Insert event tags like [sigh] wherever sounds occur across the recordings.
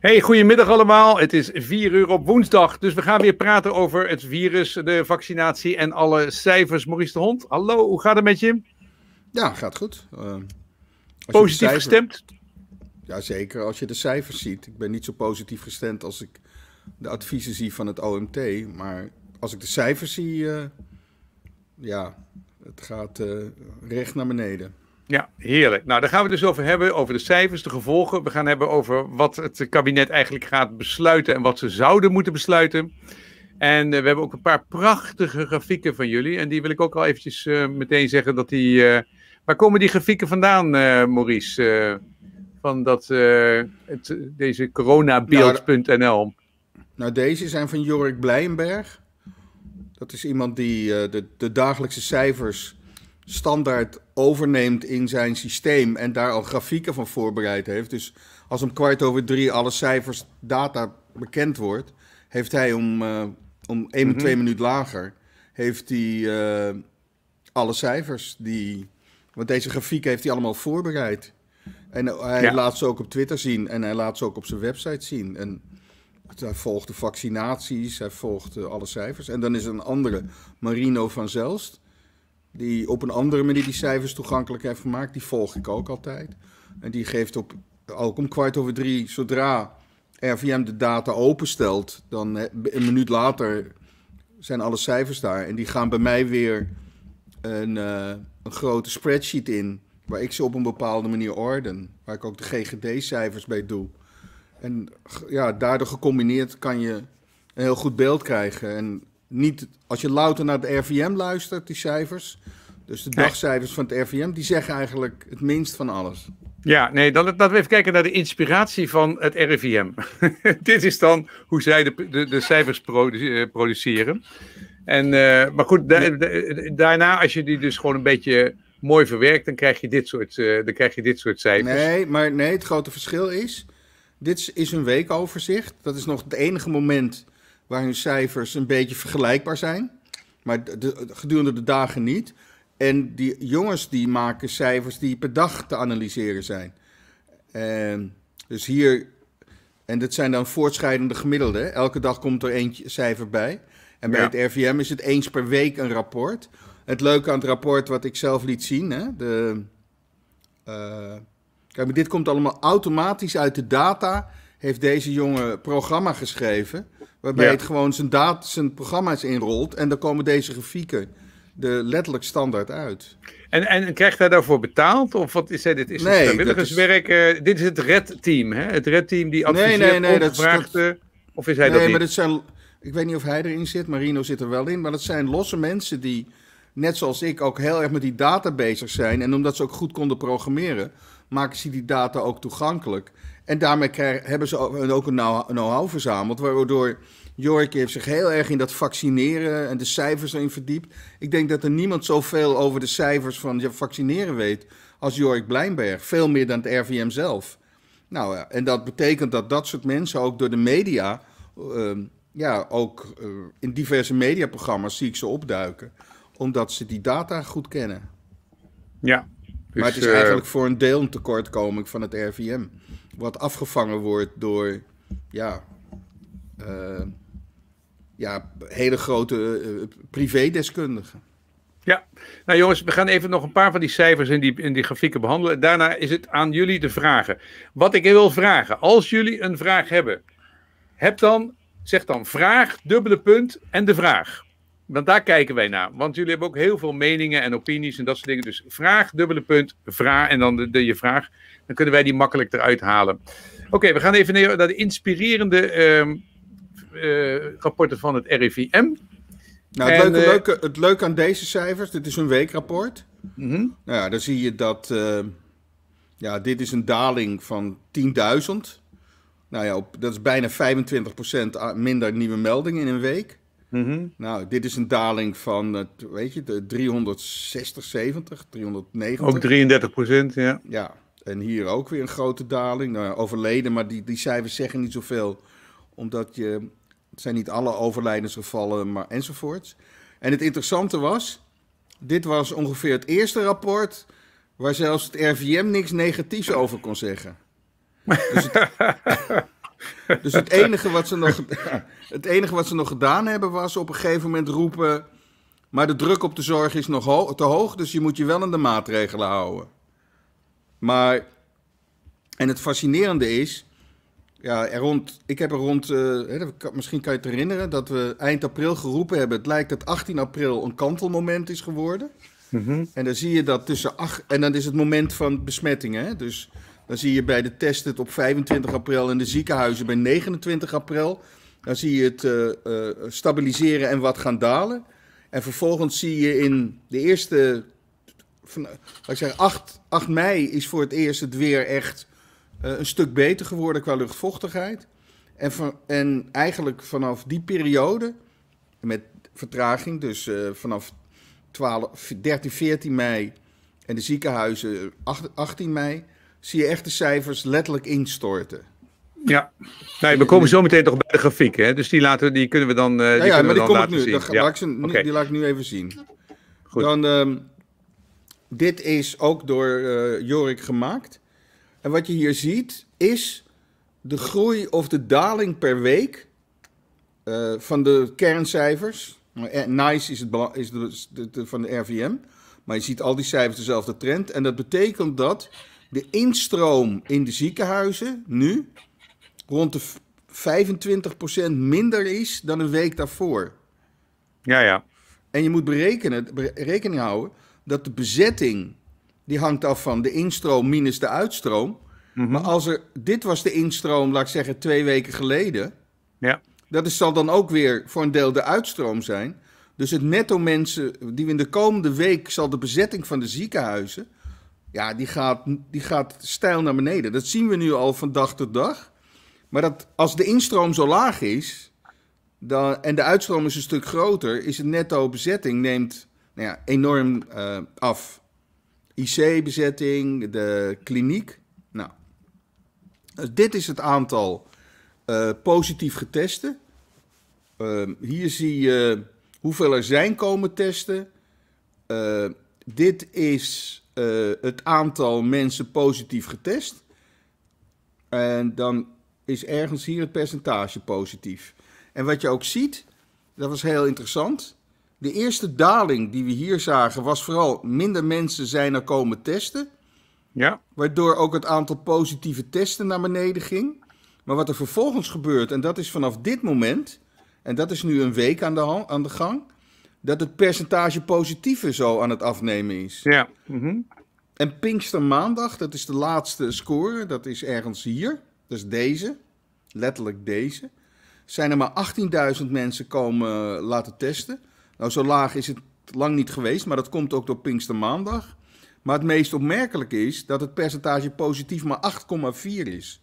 Hey, goedemiddag allemaal. Het is 4 uur op woensdag, dus we gaan weer praten over het virus, de vaccinatie en alle cijfers. Maurice de Hond, hallo, hoe gaat het met je? Ja, gaat goed. Eh, positief cijfer... gestemd? Jazeker, als je de cijfers ziet. Ik ben niet zo positief gestemd als ik de adviezen zie van het OMT, maar als ik de cijfers zie, eh, ja, het gaat eh, recht naar beneden. Ja, heerlijk. Nou, daar gaan we dus over hebben, over de cijfers, de gevolgen. We gaan hebben over wat het kabinet eigenlijk gaat besluiten en wat ze zouden moeten besluiten. En eh, we hebben ook een paar prachtige grafieken van jullie. En die wil ik ook al eventjes eh, meteen zeggen dat die... Eh, waar komen die grafieken vandaan, Maurice? van dat, het, deze coronabeeld.nl. Nou, deze zijn van Jorik Blijenberg. Dat is iemand die de, de dagelijkse cijfers standaard overneemt in zijn systeem en daar al grafieken van voorbereid heeft. Dus als om kwart over drie alle cijfers, data bekend wordt, heeft hij om, uh, om 1 mm twee minuut lager, heeft hij eh, alle cijfers die... Want deze grafiek heeft hij allemaal voorbereid. En hij laat ze ook op Twitter zien en hij laat ze ook op zijn website zien. En hij volgt de vaccinaties, hij volgt eh, alle cijfers. En dan is er een andere, Marino van Zelst. Die op een andere manier die cijfers toegankelijk heeft gemaakt. Die volg ik ook altijd. En die geeft op, ook om kwart over drie, zodra RVM de data openstelt, dan eh, een minuut later zijn alle cijfers daar. En die gaan bij mij weer een, eh, een grote spreadsheet in, waar ik ze op een bepaalde manier orden. Waar ik ook de GGD-cijfers bij doe. En ja, daardoor gecombineerd kan je een heel goed beeld krijgen. En niet, als je louter naar het RVM luistert, die cijfers, dus de dagcijfers van het RVM, die zeggen eigenlijk het minst van alles. Ja, nee, dan laten we even kijken naar de inspiratie van het RIVM. [laughs] Dit is dan hoe zij de, de, cijfers eh, produceren. En, eh, maar goed, daarna, als je die dus gewoon een beetje mooi verwerkt, dan krijg, je dit soort, eh, dan krijg je dit soort cijfers. Nee, maar nee, het grote verschil is: dit is een weekoverzicht. Dat is nog het enige moment waar hun cijfers een beetje vergelijkbaar zijn, maar gedurende de dagen niet. En die jongens die maken cijfers die per dag te analyseren zijn. En dus hier, en dat zijn dan voortschrijdende gemiddelden. Elke dag komt er één cijfer bij. En bij het RVM is het eens per week een rapport. Het leuke aan het rapport wat ik zelf liet zien, hè, de, eh, kijk, maar dit komt allemaal automatisch uit de data. Heeft deze jongen programma geschreven. Waarbij het gewoon zijn, zijn programma's inrolt en dan komen deze grafieken de letterlijk standaard uit. En, en krijgt hij daarvoor betaald? Of wat is hij? Dit is nee, het vrijwilligerswerk. Is... Eh, dit is het red team, hè? Het red team die adviseert nee, nee, eh, nee, Of is hij nee, dat Nee, maar dat zijn... Ik weet niet of hij erin zit, Marino zit er wel in. Maar dat zijn losse mensen die, net zoals ik, ook heel erg met die data bezig zijn. En omdat ze ook goed konden programmeren, maken ze die data ook toegankelijk. En daarmee hebben ze ook een know-how verzameld, waardoor Jorik heeft zich heel erg in dat vaccineren en de cijfers erin verdiept. Ik denk dat er niemand zoveel over de cijfers van je vaccineren weet als Jorik Blijnberg. Veel meer dan het RVM zelf. Nou ja, eh, en dat betekent dat dat soort mensen ook door de media, ehm, ja, ook eh, in diverse mediaprogramma's zie ik ze opduiken, omdat ze die data goed kennen. Ja. maar het dus, is eigenlijk eh, voor een deel een tekortkoming van het RVM wat afgevangen wordt door ja, eh, ja, hele grote uh, privédeskundigen. Ja, nou jongens, we gaan even nog een paar van die cijfers in die, in die grafieken behandelen. Daarna is het aan jullie te vragen. Wat ik wil vragen, als jullie een vraag hebben, heb dan, zeg dan vraag, dubbele punt en de vraag. Want daar kijken wij naar. Want jullie hebben ook heel veel meningen en opinies en dat soort dingen. Dus vraag, dubbele punt, vraag en dan de, de, je vraag. Dan kunnen wij die makkelijk eruit halen. Oké, we gaan even naar de inspirerende ehm, eh, rapporten van het RIVM. Nou, het, eh, leuke, het aan deze cijfers, dit is een weekrapport. Mhm. Nou ja, dan zie je dat. Ehm, ja, dit is een daling van 10.000. Nou ja, dat is bijna 25% ah, minder nieuwe meldingen in een week. Mhm. Nou, dit is een daling van, weet je, de 360, 70, 390. Ook 33%, ja. Ja, en hier ook weer een grote daling. Nou, overleden, maar die, die cijfers zeggen niet zoveel. Omdat je, het zijn niet alle overlijdensgevallen, maar enzovoorts. En het interessante was, dit was ongeveer het eerste rapport waar zelfs het RVM niks negatiefs over kon zeggen. Dus het, [laughs] dus het, enige, wat ze nog, [laughs] het enige wat ze nog gedaan hebben was op een gegeven moment roepen... maar de druk op de zorg is nog te hoog, dus je moet je wel aan de maatregelen houden. Maar, en het fascinerende is, ja, er rond, ik heb er rond, eh, misschien kan je het herinneren, dat we eind april geroepen hebben. Het lijkt dat 18 april een kantelmoment is geworden. Mhm. En dan zie je dat tussen 8, en dan is het moment van besmettingen. Dus dan zie je bij de testen het op 25 april en de ziekenhuizen bij 29 april. Dan zie je het eh, eh, stabiliseren en wat gaan dalen. En vervolgens zie je in de eerste van, eh, ik zeggen, 8, 8 mei is voor het eerst het weer echt eh, een stuk beter geworden qua luchtvochtigheid. En, van, en eigenlijk vanaf die periode, met vertraging, dus eh, vanaf 12, 13, 14 mei en de ziekenhuizen 18 mei, zie je echt de cijfers letterlijk instorten. Ja, nee, we komen zo meteen toch bij de grafiek, hè? dus die, laten, die kunnen we dan, ja, maar nou, dan laten nu. zien. Die laat ik nu even zien. Goed. Dan, ehm, dit is ook door eh, Jorik gemaakt. En wat je hier ziet is de groei of de daling per week eh, van de kerncijfers. Eh, NICE is, het, is van de RVM. Maar je ziet al die cijfers dezelfde trend. En dat betekent dat de instroom in de ziekenhuizen nu rond de 25% minder is dan een week daarvoor. Ja, ja. En je moet berekenen, rekening houden dat de bezetting, die hangt af van de instroom minus de uitstroom. Mhm. Maar als er, dit was de instroom, laat ik zeggen, twee weken geleden. Ja. Dat is, zal dan ook weer voor een deel de uitstroom zijn. Dus het netto mensen die we in de komende week zal de bezetting van de ziekenhuizen. Ja, die gaat, die gaat stijl naar beneden. Dat zien we nu al van dag tot dag. Maar dat, als de instroom zo laag is dan, en de uitstroom is een stuk groter, is het netto bezetting neemt nou ja, enorm eh, af. IC-bezetting, de kliniek. Nou, dus dit is het aantal eh, positief getesten. Ehm, hier zie je hoeveel er zijn komen testen. Ehm, dit is eh, het aantal mensen positief getest. En dan is ergens hier het percentage positief. En wat je ook ziet, dat was heel interessant. De eerste daling die we hier zagen was vooral minder mensen zijn er komen testen. Ja. Waardoor ook het aantal positieve testen naar beneden ging. Maar wat er vervolgens gebeurt, en dat is vanaf dit moment, en dat is nu een week aan de, hand, aan de gang, dat het percentage positieve zo aan het afnemen is. Ja. Mm -hmm. En Pinkstermaandag, dat is de laatste score, dat is ergens hier, dat is deze, letterlijk deze. Zijn er maar 18.000 mensen komen eh, laten testen. Nou, zo laag is het lang niet geweest, maar dat komt ook door Pinkstermaandag. Maar het meest opmerkelijk is dat het percentage positief maar 8,4 is.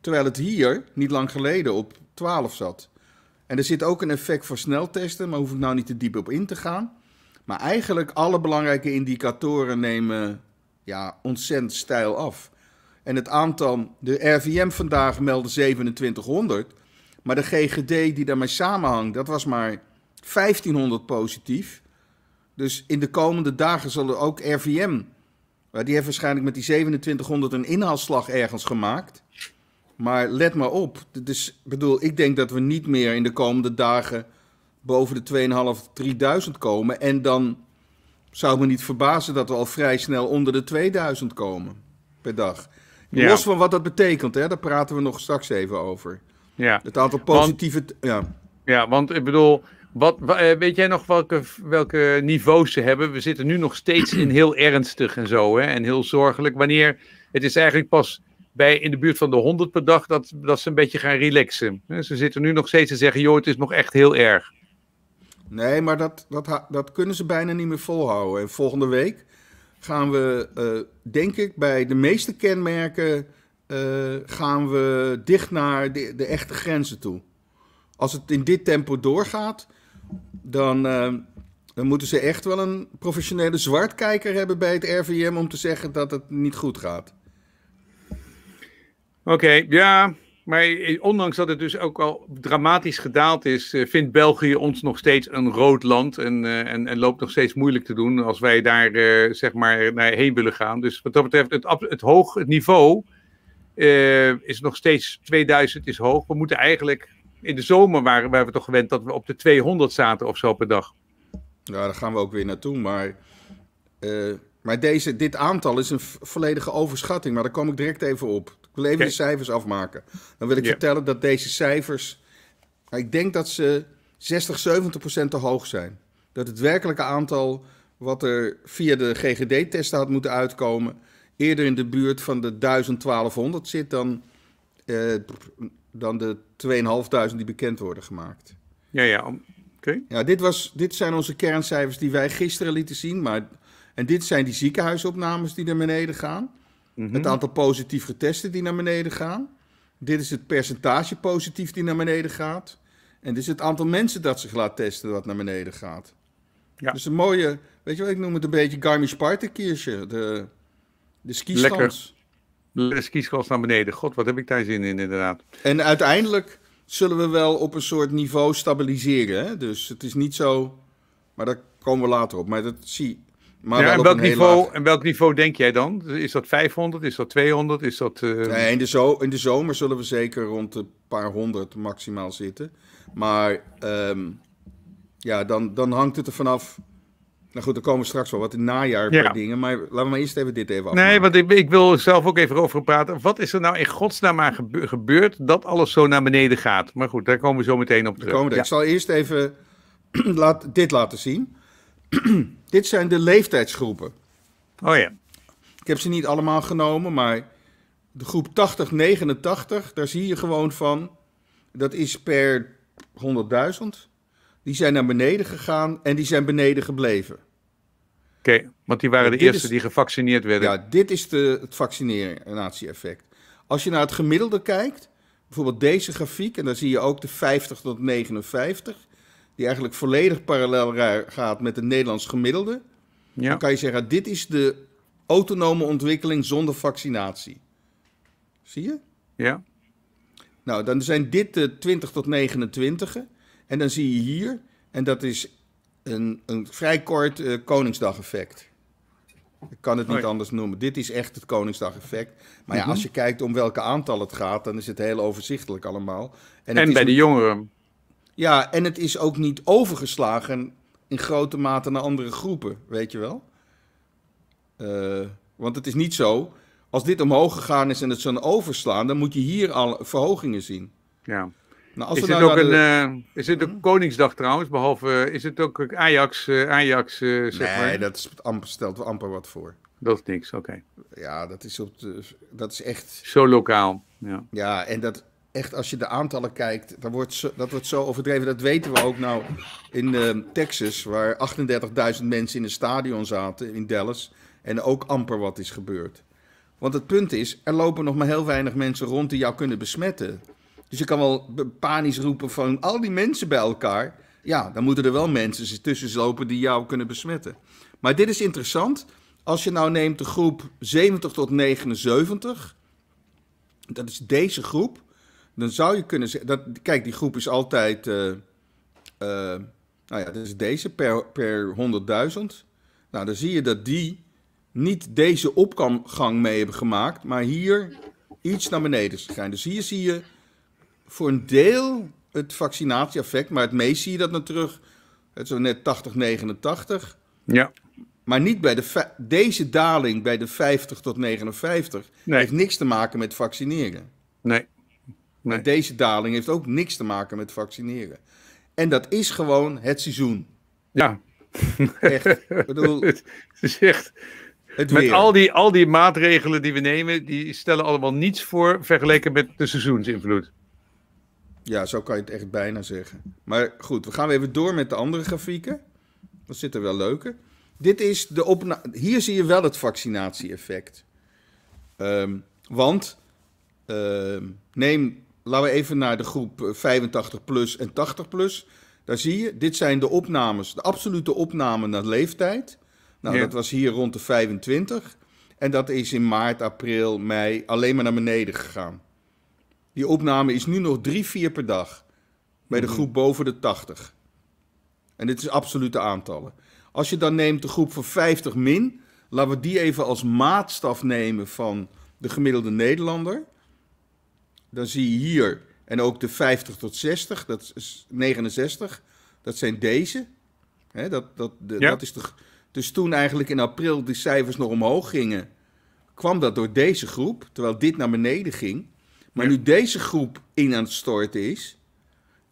Terwijl het hier niet lang geleden op 12 zat. En er zit ook een effect voor sneltesten, maar hoef ik nou niet te diep op in te gaan. Maar eigenlijk alle belangrijke indicatoren nemen ja, ontzettend stijl af. En het aantal, de RVM vandaag meldde 2700, maar de GGD die daarmee samenhangt, dat was maar 1500 positief. Dus in de komende dagen zal er ook RVM. Eh, die heeft waarschijnlijk met die 2700 een inhaalslag ergens gemaakt. Maar let maar op. Dus, bedoel, ik denk dat we niet meer in de komende dagen boven de 2.500, 3000 komen. En dan zou me niet verbazen dat we al vrij snel onder de 2000 komen per dag. Los van wat dat betekent, hè, daar praten we nog straks even over. Ja. Het aantal positieve. ja. ja, want ik bedoel, wat, eh, weet jij nog welke, welke niveaus ze hebben? We zitten nu nog steeds in heel ernstig en zo, hè? en heel zorgelijk. Wanneer het is eigenlijk pas bij in de buurt van de 100 per dag dat, dat ze een beetje gaan relaxen. Ze zitten nu nog steeds te zeggen: joh, het is nog echt heel erg. Nee, maar dat, dat, dat kunnen ze bijna niet meer volhouden. En volgende week gaan we, eh, denk ik, bij de meeste kenmerken eh, gaan we dicht naar de, de echte grenzen toe. Als het in dit tempo doorgaat, Ehm, dan, moeten ze echt wel een professionele zwartkijker hebben bij het RVM om te zeggen dat het niet goed gaat. Oké, ja, maar ondanks dat het dus ook al dramatisch gedaald is, eh, vindt België ons nog steeds een rood land. En, eh, en, en loopt nog steeds moeilijk te doen als wij daar eh, zeg maar naar heen willen gaan. Dus wat dat betreft, het, het hoog het niveau is nog steeds 2000 is hoog. We moeten eigenlijk in de zomer waren, waren we toch gewend dat we op de 200 zaten of zo per dag. Ja, daar gaan we ook weer naartoe. Maar, eh, maar deze, dit aantal is een volledige overschatting. Maar daar kom ik direct even op. Ik wil even de cijfers afmaken. Dan wil ik vertellen dat deze cijfers. Nou, ik denk dat ze 60, 70 procent te hoog zijn. Dat het werkelijke aantal wat er via de GGD-testen had moeten uitkomen. eerder in de buurt van de 1200 zit dan. Uh, dan de 2.500 die bekend worden gemaakt. Ja, ja. Oké. Ja, dit, was, dit zijn onze kerncijfers die wij gisteren lieten zien. Maar, en dit zijn die ziekenhuisopnames die naar beneden gaan. Mhm. Het aantal positief getesten die naar beneden gaan. Dit is het percentage positief die naar beneden gaat. En dit is het aantal mensen dat zich laat testen dat naar beneden gaat. Ja. Dus een mooie, weet je wel, ik noem het een beetje Garmisch-Partenkirche. De, de door hm. de naar beneden. God, wat heb ik daar zin in, inderdaad. En uiteindelijk zullen we wel op een soort niveau stabiliseren. Hè? Dus het is niet zo. Maar daar komen we later op. Maar dat zie maar ja, en, welk niveau, en welk niveau denk jij dan? Is dat 500? Is dat 200? Is dat, eh, Nee, in de, zo in de zomer zullen we zeker rond een paar honderd maximaal zitten. Maar ehm, ja, dan, dan hangt het er vanaf nou goed, er komen straks wel wat in najaar dingen. Maar laten we maar eerst even dit even afmaken. Nee, want ik, ik, wil zelf ook even over praten. Wat is er nou in godsnaam aan gebeurd dat alles zo naar beneden gaat? Maar goed, daar komen we zo meteen op terug. Ik zal eerst even [clears throat] laat, dit laten zien. [clears throat] dit zijn de leeftijdsgroepen. Oh ja. Ik heb ze niet allemaal genomen, maar de groep 80-89, daar zie je gewoon van. Dat is per 100.000. Die zijn naar beneden gegaan en die zijn beneden gebleven okay, want die waren de eerste die gevaccineerd werden. Ja, dit is de, het vaccinatie-effect. Als je naar het gemiddelde kijkt, bijvoorbeeld deze grafiek, en dan zie je ook de 50 tot 59, die eigenlijk volledig parallel gaat met het Nederlands gemiddelde. Dan kan je zeggen, dit is de autonome ontwikkeling zonder vaccinatie. Zie je? Ja. Nou, dan zijn dit de 20 tot 29. En dan zie je hier, en dat is een, een vrij kort eh, Koningsdag-effect. Ik kan het niet anders noemen. Dit is echt het Koningsdag-effect. Maar ja, mhm. als je kijkt om welke aantal het gaat, dan is het heel overzichtelijk allemaal. En, en bij de jongeren. Ja, en het is ook niet overgeslagen in grote mate naar andere groepen, weet je wel? Eh, want het is niet zo, als dit omhoog gegaan is en het zo'n overslaan, dan moet je hier al verhogingen zien. Ja. Nou, nou eh, is, dit ook een, hm? is Koningsdag trouwens? Behalve, eh, is het ook Ajax? Eh, Ajax zeg nee, dat is amper, stelt amper wat voor. Dat is niks, oké. Ja, dat is, op de, dat is echt... Zo lokaal, ja. Ja, en dat echt als je de aantallen kijkt, dan wordt dat wordt zo overdreven. Dat weten we ook nou in Texas, waar 38.000 mensen in een stadion zaten in Dallas. En ook amper wat is gebeurd. Want het punt is, er lopen nog maar heel weinig mensen rond die jou kunnen besmetten. Dus je kan wel panisch roepen van al die mensen bij elkaar. Ja, dan moeten er wel mensen tussen lopen die jou kunnen besmetten. Maar dit is interessant. Als je nou neemt de groep 70 tot 79, dat is deze groep, dan zou je kunnen zeggen. Dat, kijk, die groep is altijd. Eh, eh, nou ja, dat is deze per, per 100.000. Nou, dan zie je dat die niet deze opgang mee hebben gemaakt, maar hier iets naar beneden is Dus hier zie je voor een deel het vaccinatieeffect, maar het meest zie je dat naar terug. Het zo net 80, 89. Ja. Maar niet bij de deze daling bij de 50 tot 59 nee. heeft niks te maken met vaccineren. Nee. Deze daling heeft ook niks te maken met vaccineren. En dat is gewoon het seizoen. Ja. Echt. bedoel, [laughs] het is echt. Het met al die, al die maatregelen die we nemen, die stellen allemaal niets voor vergeleken met de seizoensinvloed. Ja, zo kan je het echt bijna zeggen. Maar goed, we gaan weer even door met de andere grafieken. Dat zit er wel leuke. Dit is de opna Hier zie je wel het vaccinatie-effect. Ehm, want ehm, neem, laten we even naar de groep 85 eh, plus en 80 plus. Daar zie je, dit zijn de opnames, de absolute opname naar leeftijd. Nou, dat was hier rond de 25. En dat is in maart, april, mei alleen maar naar beneden gegaan. Die opname is nu nog drie, vier per dag. Bij de mhm. groep boven de 80. En dit is absolute aantallen. Als je dan neemt de groep van 50 min, laten we die even als maatstaf nemen van de gemiddelde Nederlander. Dan zie je hier, en ook de 50 tot 60, dat is 69, dat zijn deze. dat, dat, dat is de, dus toen eigenlijk in april die cijfers nog omhoog gingen, kwam dat door deze groep, terwijl dit naar beneden ging. Maar nu deze groep in aan het storten is,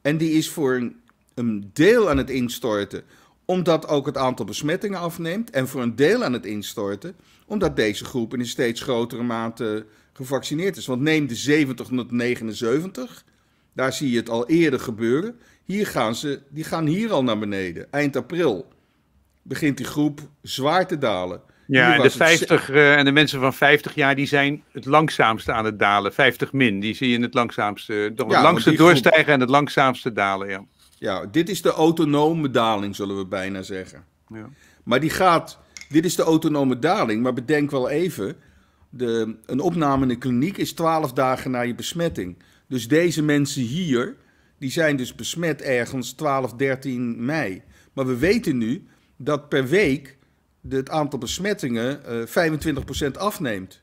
en die is voor een, deel aan het instorten, omdat ook het aantal besmettingen afneemt, en voor een deel aan het instorten, omdat deze groep in een steeds grotere mate gevaccineerd is. Want neem de 70 tot 79, daar zie je het al eerder gebeuren. Hier gaan ze, die gaan hier al naar beneden. Eind april begint die groep zwaar te dalen. Ja, en de, 50, eh, en de mensen van 50 jaar die zijn het langzaamste aan het dalen. 50 min, die zie je het langzaamste. het langste doorstijgen en het langzaamste dalen. Ja. ja, dit is de autonome daling, zullen we bijna zeggen. Ja. Maar die gaat. Dit is de autonome daling, maar bedenk wel even. De, een opname in de kliniek is 12 dagen na je besmetting. Dus deze mensen hier, die zijn dus besmet ergens 12, 13 mei. Maar we weten nu dat per week het aantal besmettingen 25% eh, afneemt.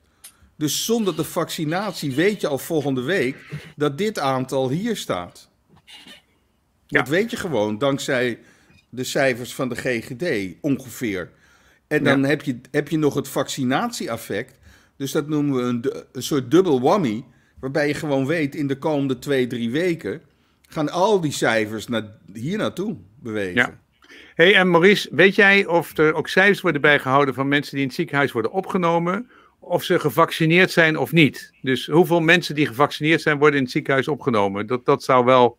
Dus zonder de vaccinatie weet je al volgende week dat dit aantal hier staat. Dat weet je gewoon dankzij de cijfers van de GGD ongeveer. En dan heb, je, heb je nog het vaccinatie-effect. Dus dat noemen we een, soort dubbel whammy. Waarbij je gewoon weet in de komende twee, drie weken gaan al die cijfers naar, hier naartoe bewegen. Ja hey, en Maurice, weet jij of er ook cijfers worden bijgehouden van mensen die in het ziekenhuis worden opgenomen, of ze gevaccineerd zijn of niet? Dus hoeveel mensen die gevaccineerd zijn, worden in het ziekenhuis opgenomen? Dat, dat zou wel,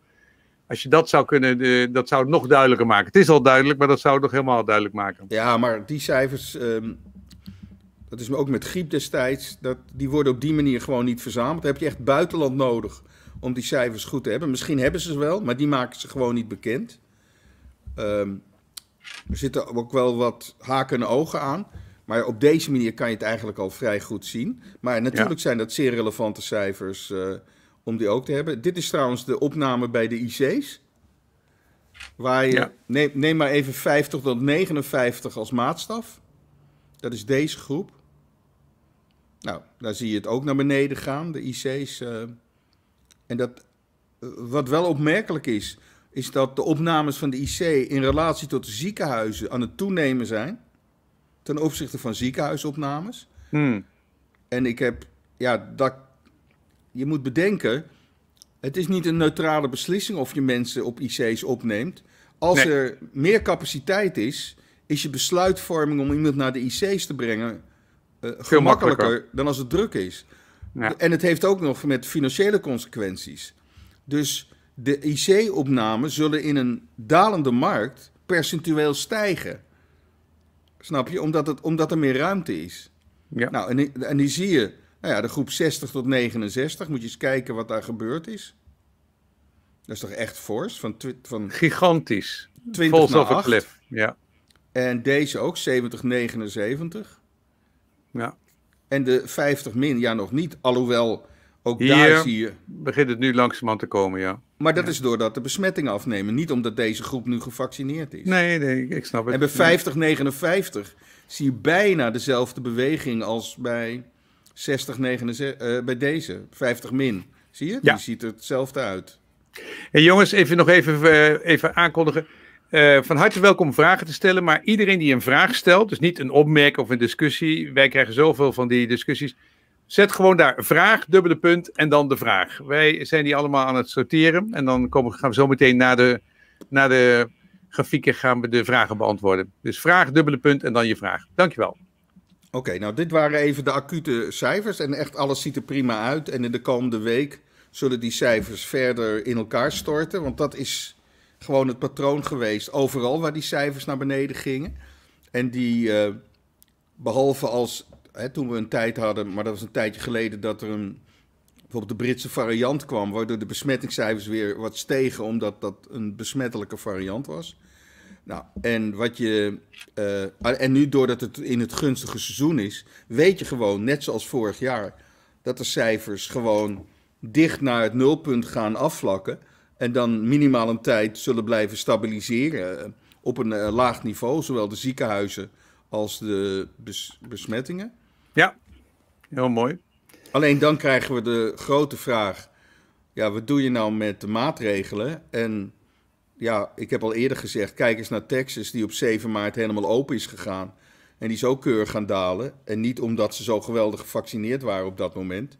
als je dat zou kunnen, dat zou het nog duidelijker maken. Het is al duidelijk, maar dat zou het nog helemaal duidelijk maken. Ja, maar die cijfers, ehm, dat is me ook met griep destijds, dat, die worden op die manier gewoon niet verzameld. Dan heb je echt buitenland nodig om die cijfers goed te hebben. Misschien hebben ze ze wel, maar die maken ze gewoon niet bekend. Um, er zitten ook wel wat haken en ogen aan. Maar op deze manier kan je het eigenlijk al vrij goed zien. Maar natuurlijk zijn dat zeer relevante cijfers eh, om die ook te hebben. Dit is trouwens de opname bij de IC's. Waar je, neem, neem, maar even 50 tot 59 als maatstaf. Dat is deze groep. Nou, daar zie je het ook naar beneden gaan, de IC's. Eh. en dat, eh, wat wel opmerkelijk is, is dat de opnames van de IC in relatie tot de ziekenhuizen aan het toenemen zijn. Ten opzichte van ziekenhuisopnames. Hmm. En ik heb, ja, dat, je moet bedenken, het is niet een neutrale beslissing of je mensen op IC's opneemt. Als er meer capaciteit is, is je besluitvorming om iemand naar de IC's te brengen eh, Veel gemakkelijker makkelijker. dan als het druk is. Ja. En het heeft ook nog met financiële consequenties. Dus de IC-opnamen zullen in een dalende markt percentueel stijgen. Snap je? Omdat, het, omdat er meer ruimte is. Ja. Nou, en, en die zie je. Nou ja, de groep 60 tot 69. Moet je eens kijken wat daar gebeurd is. Dat is toch echt fors? Van, van Gigantisch. 20 Vols naar Cliff. Ja. En deze ook, 70, 79. Ja. En de 50 min, ja nog niet. Alhoewel ook Hier daar zie je. begint het nu langzamerhand te komen, ja. Maar dat is doordat de besmettingen afnemen. Niet omdat deze groep nu gevaccineerd is. Nee, ik snap het. En bij 50, 59 zie je bijna dezelfde beweging als bij 60, 69, eh, bij deze. 50 min. Zie je? Ja. Die ziet er hetzelfde uit. Hey jongens, even nog even, eh, even aankondigen. Eh, van harte welkom vragen te stellen. Maar iedereen die een vraag stelt, dus niet een opmerking of een discussie. Wij krijgen zoveel van die discussies Zet gewoon daar vraag, dubbele punt en dan de vraag. Wij zijn die allemaal aan het sorteren. En dan komen, gaan we zo meteen naar de, naar de grafieken gaan we de vragen beantwoorden. Dus vraag, dubbele punt en dan je vraag. Dankjewel. Oké, nou dit waren even de acute cijfers. En echt alles ziet er prima uit. En in de komende week zullen die cijfers verder in elkaar storten. Want dat is gewoon het patroon geweest overal waar die cijfers naar beneden gingen. En die, eh, behalve als toen we een tijd hadden, maar dat was een tijdje geleden, dat er een, bijvoorbeeld de Britse variant kwam, waardoor de besmettingscijfers weer wat stegen, omdat dat een besmettelijke variant was. Nou, en, wat je, eh, ah, en nu doordat het in het gunstige seizoen is, weet je gewoon, net zoals vorig jaar, dat de cijfers gewoon dicht naar het nulpunt gaan afvlakken. En dan minimaal een tijd zullen blijven stabiliseren eh, op een eh, laag niveau, zowel de ziekenhuizen als de besmettingen. Ja, heel mooi. Alleen dan krijgen we de grote vraag: ja, wat doe je nou met de maatregelen? En ja, ik heb al eerder gezegd: kijk eens naar Texas, die op 7 maart helemaal open is gegaan. En die zo keurig gaan dalen. En niet omdat ze zo geweldig gevaccineerd waren op dat moment.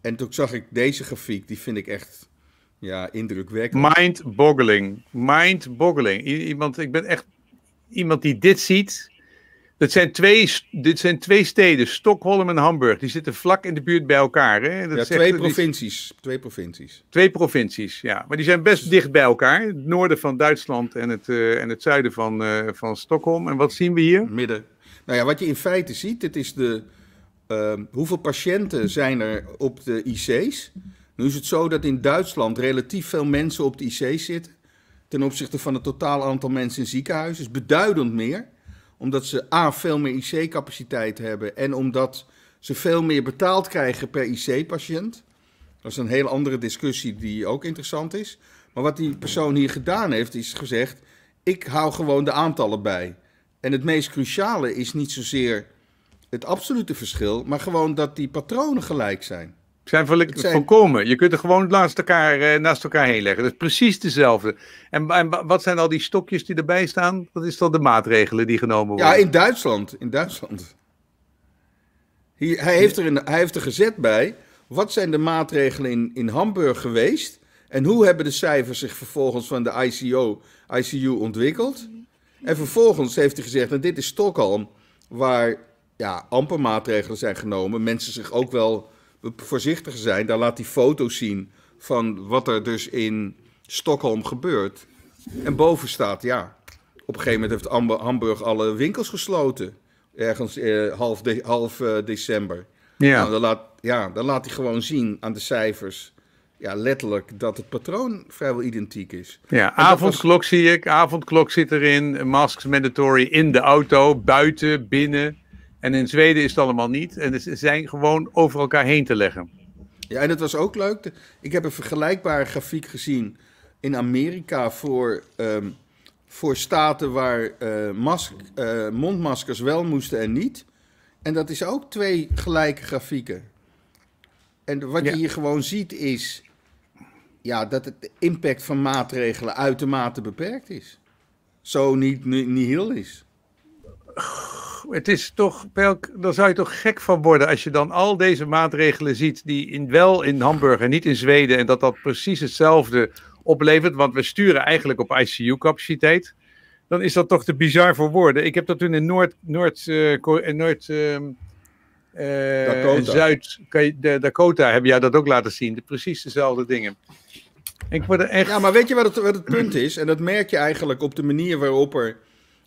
En toen zag ik deze grafiek, die vind ik echt ja, indrukwekkend. Mind-boggling. Mind-boggling. Iemand, ik ben echt iemand die dit ziet. Dat zijn twee, dit zijn twee steden, Stockholm en Hamburg. Die zitten vlak in de buurt bij elkaar. Hè? Dat ja, twee, provincies. twee provincies. Twee provincies, ja. Maar die zijn best dicht bij elkaar. Het noorden van Duitsland en het, eh, en het zuiden van, eh, van Stockholm. En wat zien we hier? Midden. Nou ja, wat je in feite ziet, dit is de... Ehm, hoeveel patiënten zijn er op de IC's? Nu is het zo dat in Duitsland relatief veel mensen op de IC's zitten. Ten opzichte van het totaal aantal mensen in ziekenhuizen. is beduidend meer omdat ze A, veel meer IC-capaciteit hebben en omdat ze veel meer betaald krijgen per IC-patiënt. Dat is een hele andere discussie die ook interessant is. Maar wat die persoon hier gedaan heeft, is gezegd: ik hou gewoon de aantallen bij. En het meest cruciale is niet zozeer het absolute verschil, maar gewoon dat die patronen gelijk zijn zijn, zijn voorkomen. Je kunt er gewoon naast elkaar, eh, naast elkaar heen leggen. Dat is precies dezelfde. En, en, wat zijn al die stokjes die erbij staan? Dat is dan de maatregelen die genomen worden. Ja, in Duitsland. In Duitsland. Hij, hij heeft, er in, hij heeft er gezet bij. Wat zijn de maatregelen in, in Hamburg geweest? En hoe hebben de cijfers zich vervolgens van de ICO, ICU ontwikkeld? En vervolgens heeft hij gezegd: dit is Stockholm, waar ja, amper maatregelen zijn genomen. Mensen zich ook wel voorzichtig zijn. Daar laat hij foto's zien van wat er dus in Stockholm gebeurt. En boven staat, ja, op een gegeven moment heeft Hamburg alle winkels gesloten. Ergens eh, half, half eh, december. Ja. Nou, dan, laat, ja, laat hij gewoon zien aan de cijfers. Ja, letterlijk dat het patroon vrijwel identiek is. Ja, avondklok zie ik. Avondklok zit erin. Masks mandatory in de auto, buiten, binnen. En in Zweden is het allemaal niet. En ze zijn gewoon over elkaar heen te leggen. Ja, en dat was ook leuk. Ik heb een vergelijkbare grafiek gezien in Amerika voor, ehm, voor staten waar eh, mask, eh, mondmaskers wel moesten en niet. En dat is ook twee gelijke grafieken. En wat je hier gewoon ziet is ja, dat het impact van maatregelen uitermate beperkt is. Zo niet, niet, niet heel is het is toch, daar zou je toch gek van worden als je dan al deze maatregelen ziet die in, wel in Hamburg en niet in Zweden en dat dat precies hetzelfde oplevert, want we sturen eigenlijk op ICU-capaciteit. Dan is dat toch te bizar voor woorden. Ik heb dat toen in Noord, Noord, eh, eh, Noord ehm, eh, Dakota. Zuid, de Dakota heb jij dat ook laten zien. De, precies dezelfde dingen. Ik word er echt... Ja, maar weet je wat het, wat het punt is? En dat merk je eigenlijk op de manier waarop er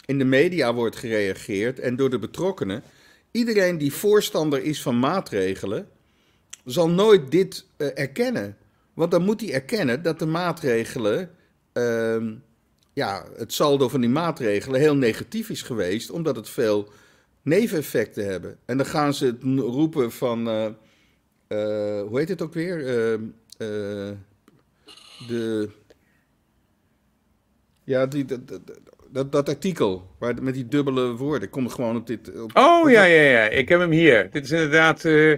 in de media wordt gereageerd en door de betrokkenen. Iedereen die voorstander is van maatregelen, zal nooit dit eh, erkennen. Want dan moet hij erkennen dat de maatregelen, ehm, ja, het saldo van die maatregelen heel negatief is geweest, omdat het veel neveneffecten hebben. En dan gaan ze het roepen van, eh, eh, hoe heet het ook weer? Ehm, de. Ja, die, de, de, dat, dat artikel waar, met die dubbele woorden komt gewoon op dit. Op, oh ja, ja, ja, ik heb hem hier. Dit is inderdaad. Eh,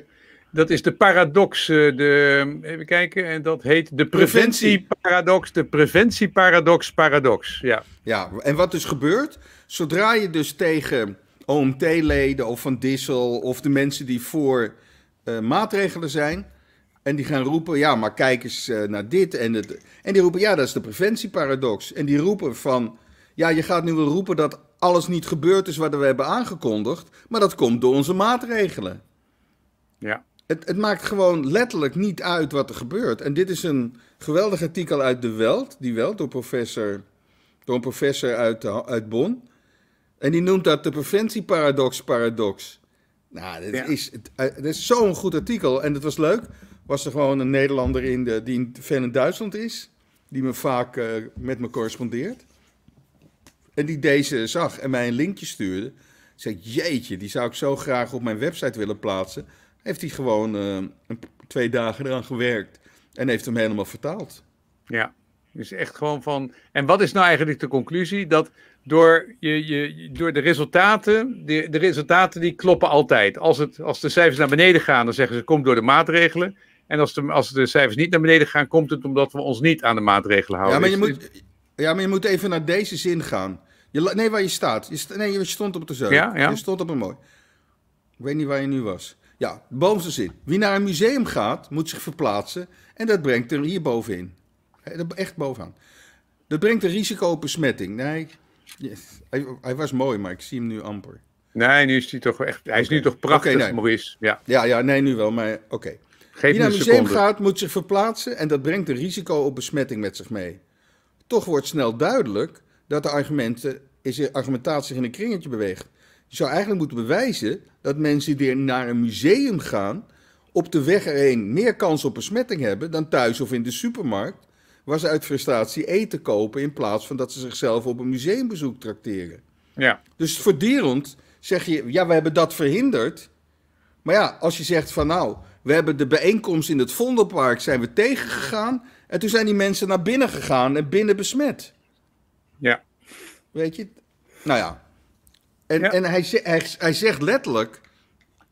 dat is de paradox. Eh, de, even kijken. En dat heet de preventieparadox. De preventieparadox, paradox. Ja. ja, en wat dus gebeurt. Zodra je dus tegen OMT-leden of van Dissel. of de mensen die voor eh, maatregelen zijn. En die gaan roepen, ja, maar kijk eens naar dit. En, het, en die roepen, ja, dat is de preventieparadox. En die roepen van, ja, je gaat nu wel roepen dat alles niet gebeurd is wat we hebben aangekondigd. Maar dat komt door onze maatregelen. Ja. Het, het maakt gewoon letterlijk niet uit wat er gebeurt. En dit is een geweldig artikel uit de Welt. Die Welt door, professor, door een professor uit, eh, uit Bonn. En die noemt dat de preventieparadox paradox. Nou, dit is, eh, is zo'n goed artikel. En het was leuk. Was er gewoon een Nederlander in de, die in, ver in Duitsland is. Die me vaak eh, met me correspondeert. En die deze zag en mij een linkje stuurde. Zei jeetje, die zou ik zo graag op mijn website willen plaatsen. Heeft hij gewoon eh, twee dagen eraan gewerkt en heeft hem helemaal vertaald. Ja, dus echt gewoon van. En wat is nou eigenlijk de conclusie? Dat door, je, je, door de resultaten, de, de resultaten die kloppen altijd. Als, het, als de cijfers naar beneden gaan, dan zeggen ze komt door de maatregelen. En als de, als de cijfers niet naar beneden gaan, komt het omdat we ons niet aan de maatregelen houden. Ja, maar je moet, ja, maar je moet even naar deze zin gaan. Je, nee, waar je staat. Je nee, je stond op de zeug. Ja, Je stond op een mooi. Ik weet niet waar je nu was. Ja, bovenste zin. Wie naar een museum gaat, moet zich verplaatsen. En dat brengt er hier bovenin. Echt bovenaan. Dat brengt een risico op besmetting. Nee, yes. hij, hij, was mooi, maar ik zie hem nu amper. Nee, nu is hij toch echt. Hij is nu toch prachtig, okay, nee. Ja. ja, ja, nee, nu wel, maar oké. Wie naar een museum gaat, moet zich verplaatsen. En dat brengt een risico op besmetting met zich mee. Toch wordt snel duidelijk dat de argumenten, is argumentatie zich in een kringetje beweegt. Je zou eigenlijk moeten bewijzen dat mensen die naar een museum gaan, op de weg erheen meer kans op besmetting hebben dan thuis of in de supermarkt, waar ze uit frustratie eten kopen in plaats van dat ze zichzelf op een museumbezoek tracteren. Ja. Dus voortdurend zeg je, ja, we hebben dat verhinderd. Maar ja, als je zegt van nou, we hebben de bijeenkomst in het Vondelpark zijn we tegengegaan en toen zijn die mensen naar binnen gegaan en binnen besmet. Ja. Weet je? Nou ja. En, en hij, hij, zegt letterlijk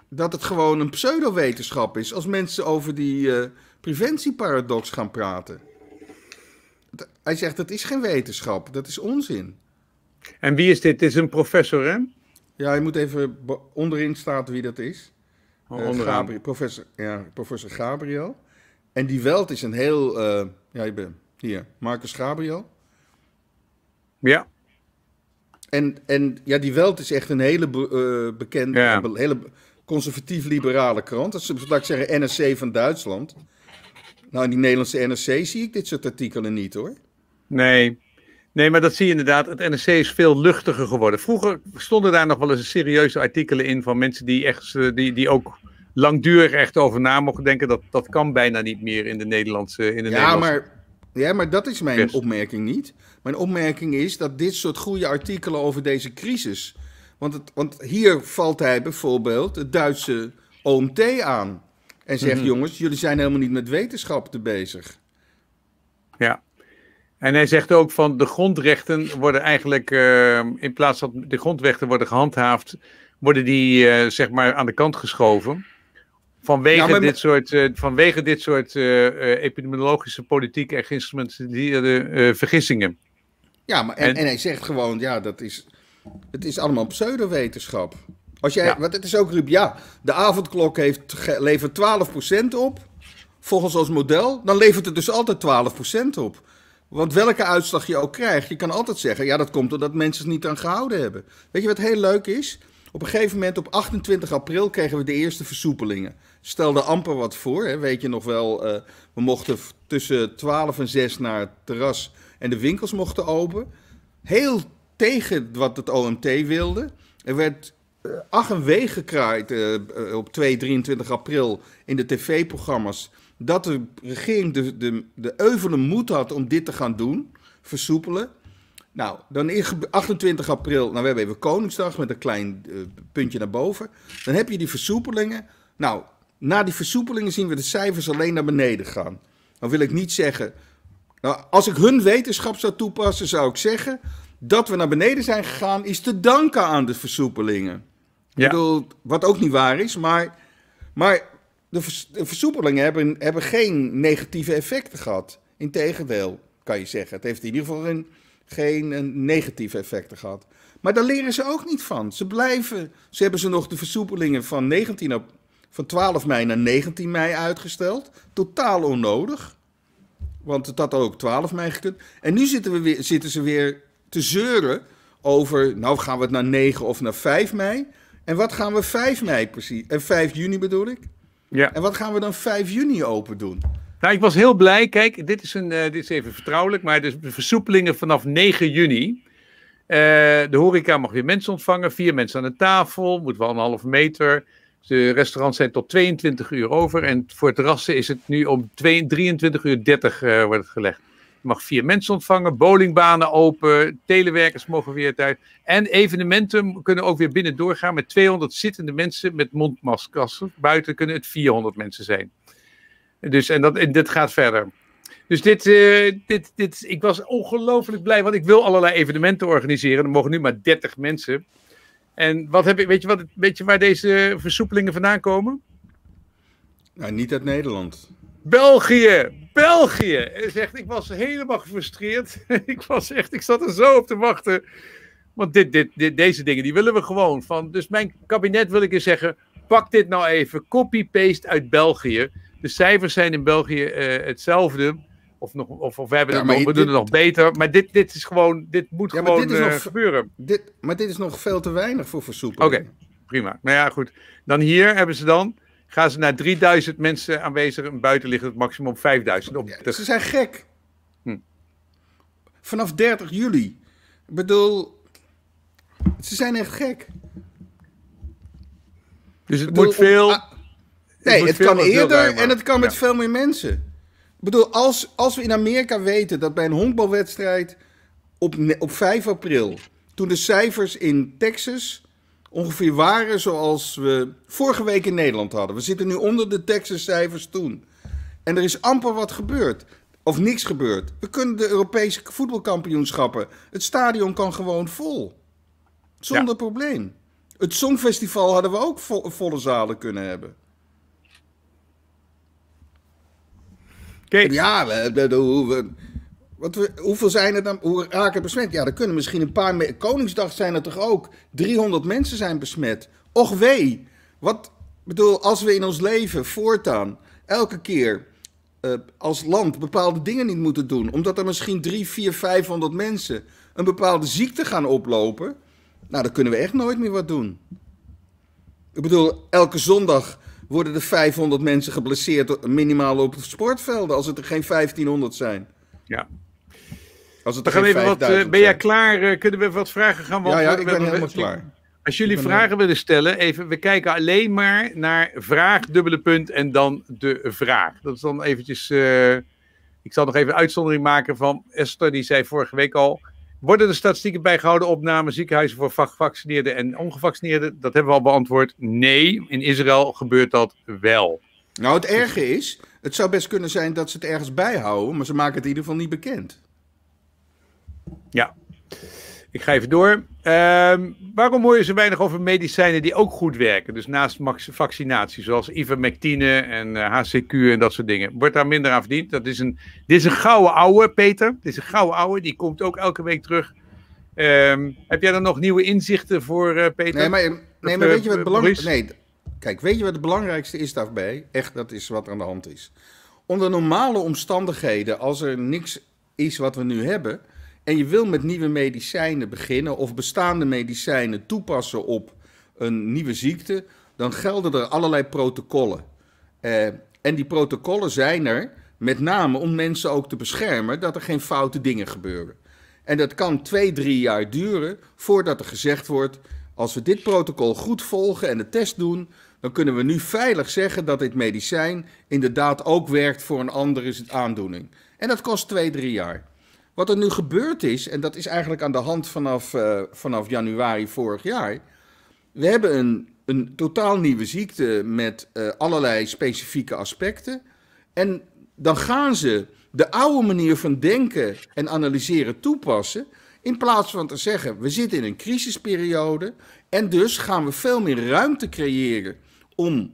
dat het gewoon een pseudowetenschap is als mensen over die uh, preventieparadox gaan praten. hij zegt dat is geen wetenschap, dat is onzin. En wie is dit? Dit is een professor, hè? Ja, je moet even onderin staat wie dat is. Oh, eh, professor, ja, professor Gabriel. En die Welt is een heel. Uh, ja, je bent hier. Marcus Gabriel. Ja. En, en ja, die Welt is echt een hele eh, bekende, hele conservatief-liberale krant. Dat is, laat ik zeggen, NRC van Duitsland. Nou, in die Nederlandse NRC zie ik dit soort artikelen niet hoor. Nee. Nee, maar dat zie je inderdaad. Het NRC is veel luchtiger geworden. Vroeger stonden daar nog wel eens serieuze artikelen in van mensen die, echt, eh, die, die ook langdurig echt over na mochten denken. Dat, dat kan bijna niet meer in de Nederlandse. In de ja, maar ja, maar dat is mijn opmerking niet. Mijn opmerking is dat dit soort goede artikelen over deze crisis. Want, het, want hier valt hij bijvoorbeeld het Duitse OMT aan. En zegt: mhm. jongens, jullie zijn helemaal niet met wetenschap te bezig. Ja. En hij zegt ook van de grondrechten worden eigenlijk, eh, in plaats dat de grondrechten worden gehandhaafd, worden die eh, zeg maar aan de kant geschoven. Eh, vanwege, dit soort, uh, eh, vanwege dit soort uh, epidemiologische politiek en geïnstrumentaliseerde eh, vergissingen. Ja, maar en, hij zegt gewoon, ja, dat is, het is allemaal pseudowetenschap. Als jij, ja. Want het is ook Ruud, ja, de avondklok heeft, levert 12% op, volgens ons model. Dan levert het dus altijd 12% op. Want welke uitslag je ook krijgt, je kan altijd zeggen: ja, dat komt omdat mensen het niet aan gehouden hebben. Weet je wat heel leuk is? Op een gegeven moment, op 28 april, kregen we de eerste versoepelingen stelde amper wat voor. Hè. Weet je nog wel, eh, we mochten tussen 12 en 6 naar het terras en de winkels mochten open. Heel tegen wat het OMT wilde. Er werd uh, eh, ach en wee gekraaid eh, op 2, 23 april in de tv-programma's... dat de regering de, de, de euvele moed had om dit te gaan doen, versoepelen... Nou, dan 28 april, nou we hebben even Koningsdag met een klein puntje naar boven. Dan heb je die versoepelingen. Nou, na die versoepelingen zien we de cijfers alleen naar beneden gaan. Dan wil ik niet zeggen. Nou, als ik hun wetenschap zou toepassen, zou ik zeggen. Dat we naar beneden zijn gegaan is te danken aan de versoepelingen. Ik bedoel, wat ook niet waar is, maar, maar de, versoepelingen hebben, hebben geen negatieve effecten gehad. Integendeel, kan je zeggen. Het heeft in ieder geval geen een eh, negatieve effecten gehad. Maar daar leren ze ook niet van. Ze blijven, ze hebben ze nog de versoepelingen van 19 van 12 mei naar 19 mei uitgesteld. Totaal onnodig. Want het had ook 12 mei gekund. En nu zitten, we weer, zitten ze weer te zeuren over, nou gaan we het naar 9 of naar 5 mei. En wat gaan we 5 mei precies, en 5 juni bedoel ik? Ja. En wat gaan we dan 5 juni open doen? Nou, ik was heel blij. Kijk, dit is, een, eh, dit is even vertrouwelijk, maar dus de versoepelingen vanaf 9 juni. Eh, de horeca mag weer mensen ontvangen, vier mensen aan de tafel, moeten wel een half meter. De restaurants zijn tot 22 uur over. En voor terrassen is het nu om 23 uur 30 eh, wordt het gelegd. Je mag vier mensen ontvangen, bowlingbanen open, telewerkers mogen weer thuis. En evenementen kunnen ook weer binnen doorgaan met 200 zittende mensen met mondmaskers. Buiten kunnen het 400 mensen zijn. Dus, en, dat, en dit gaat verder. Dus dit, eh, dit, dit, ik was ongelooflijk blij, want ik wil allerlei evenementen organiseren. Er mogen nu maar 30 mensen. En wat heb ik, weet, je wat, weet je waar deze versoepelingen vandaan komen? Nou, niet uit Nederland. België! België! Zegt, ik was helemaal gefrustreerd. [laughs] ik, was echt, ik zat er zo op te wachten. Want dit, dit, deze dingen, die willen we gewoon. Van, dus mijn kabinet wil ik eens zeggen, pak dit nou even, copy-paste uit België. De cijfers zijn in België eh, hetzelfde. Of, nog, of, we, hebben het nog, we doen het nog beter. Maar dit, dit is gewoon, dit moet ja, gewoon dit eh, nog, gebeuren. Dit, maar dit is nog veel te weinig voor versoepeling. Oké, prima. Maar nou ja, goed. Dan hier hebben ze dan, gaan ze naar 3000 mensen aanwezig en buiten ligt het maximum 5000. Op. ze zijn gek. Hm. Vanaf 30 juli. Ik bedoel, ze zijn echt gek. Dus het moet veel... Ah, nee, het, het kan eerder en het kan met veel meer mensen bedoel, als, als we in Amerika weten dat bij een honkbalwedstrijd op, op 5 april, toen de cijfers in Texas ongeveer waren zoals we vorige week in Nederland hadden. We zitten nu onder de Texas-cijfers toen. En er is amper wat gebeurd. Of niks gebeurd. We kunnen de Europese voetbalkampioenschappen. Het stadion kan gewoon vol. Zonder probleem. Het Songfestival hadden we ook volle zalen kunnen hebben. Ja, we, wat hoeveel zijn er dan? Hoe raken besmet? Ja, er kunnen misschien een paar. Koningsdag zijn er toch ook? 300 mensen zijn besmet. Och wee. Wat bedoel, als we in ons leven voortaan elke keer eh, als land bepaalde dingen niet moeten doen, omdat er misschien 3, 4, 500 mensen een bepaalde ziekte gaan oplopen, nou, dan kunnen we echt nooit meer wat doen. Ik bedoel, elke zondag worden er 500 mensen geblesseerd minimaal op sportvelden als het er geen 1500 zijn. Ja. Als het er geen wat, eh, ben jij klaar? Eh, kunnen we even wat vragen gaan Ja, ja, ik ben helemaal klaar. Als jullie eh, vragen willen stellen, even, we kijken alleen maar naar vraag, dubbele punt en dan de vraag. Dat is dan eventjes, ik zal nog even een uitzondering maken van Esther, die zei vorige week al, worden de statistieken bijgehouden opname ziekenhuizen voor gevaccineerden en ongevaccineerden? Dat hebben we al beantwoord. Nee, in Israël gebeurt dat wel. Nou, het erge is, het zou best kunnen zijn dat ze het ergens bijhouden, maar ze maken het in ieder geval niet bekend. Ja. Ik ga even door. Ehm, waarom hoor je zo weinig over medicijnen die ook goed werken? Dus naast vaccinatie, zoals ivermectine en HCQ eh, en dat soort dingen. Wordt daar minder aan verdiend? Dat is een, dit is een gouden ouwe, Peter. Dit is een gouden ouwe, die komt ook elke week terug. Ehm, heb jij dan nog nieuwe inzichten voor eh, Peter? Nee, maar, nee, maar eh, weet je wat belangrijk Nee, kijk, weet je wat het belangrijkste is daarbij? Echt, dat is wat er aan de hand is. Onder normale omstandigheden, als er niks is wat we nu hebben en je wil met nieuwe medicijnen beginnen of bestaande medicijnen toepassen op een nieuwe ziekte, dan gelden er allerlei protocollen. Eh, en die protocollen zijn er met name om mensen ook te beschermen dat er geen foute dingen gebeuren. En dat kan twee, drie jaar duren voordat er gezegd wordt: als we dit protocol goed volgen en de test doen, dan kunnen we nu veilig zeggen dat dit medicijn inderdaad ook werkt voor een andere aandoening. En dat kost twee, drie jaar. Wat er nu gebeurd is, en dat is eigenlijk aan de hand vanaf, eh, vanaf januari vorig jaar. We hebben een, een totaal nieuwe ziekte met eh, allerlei specifieke aspecten. En dan gaan ze de oude manier van denken en analyseren toepassen. In plaats van te zeggen, we zitten in een crisisperiode en dus gaan we veel meer ruimte creëren om,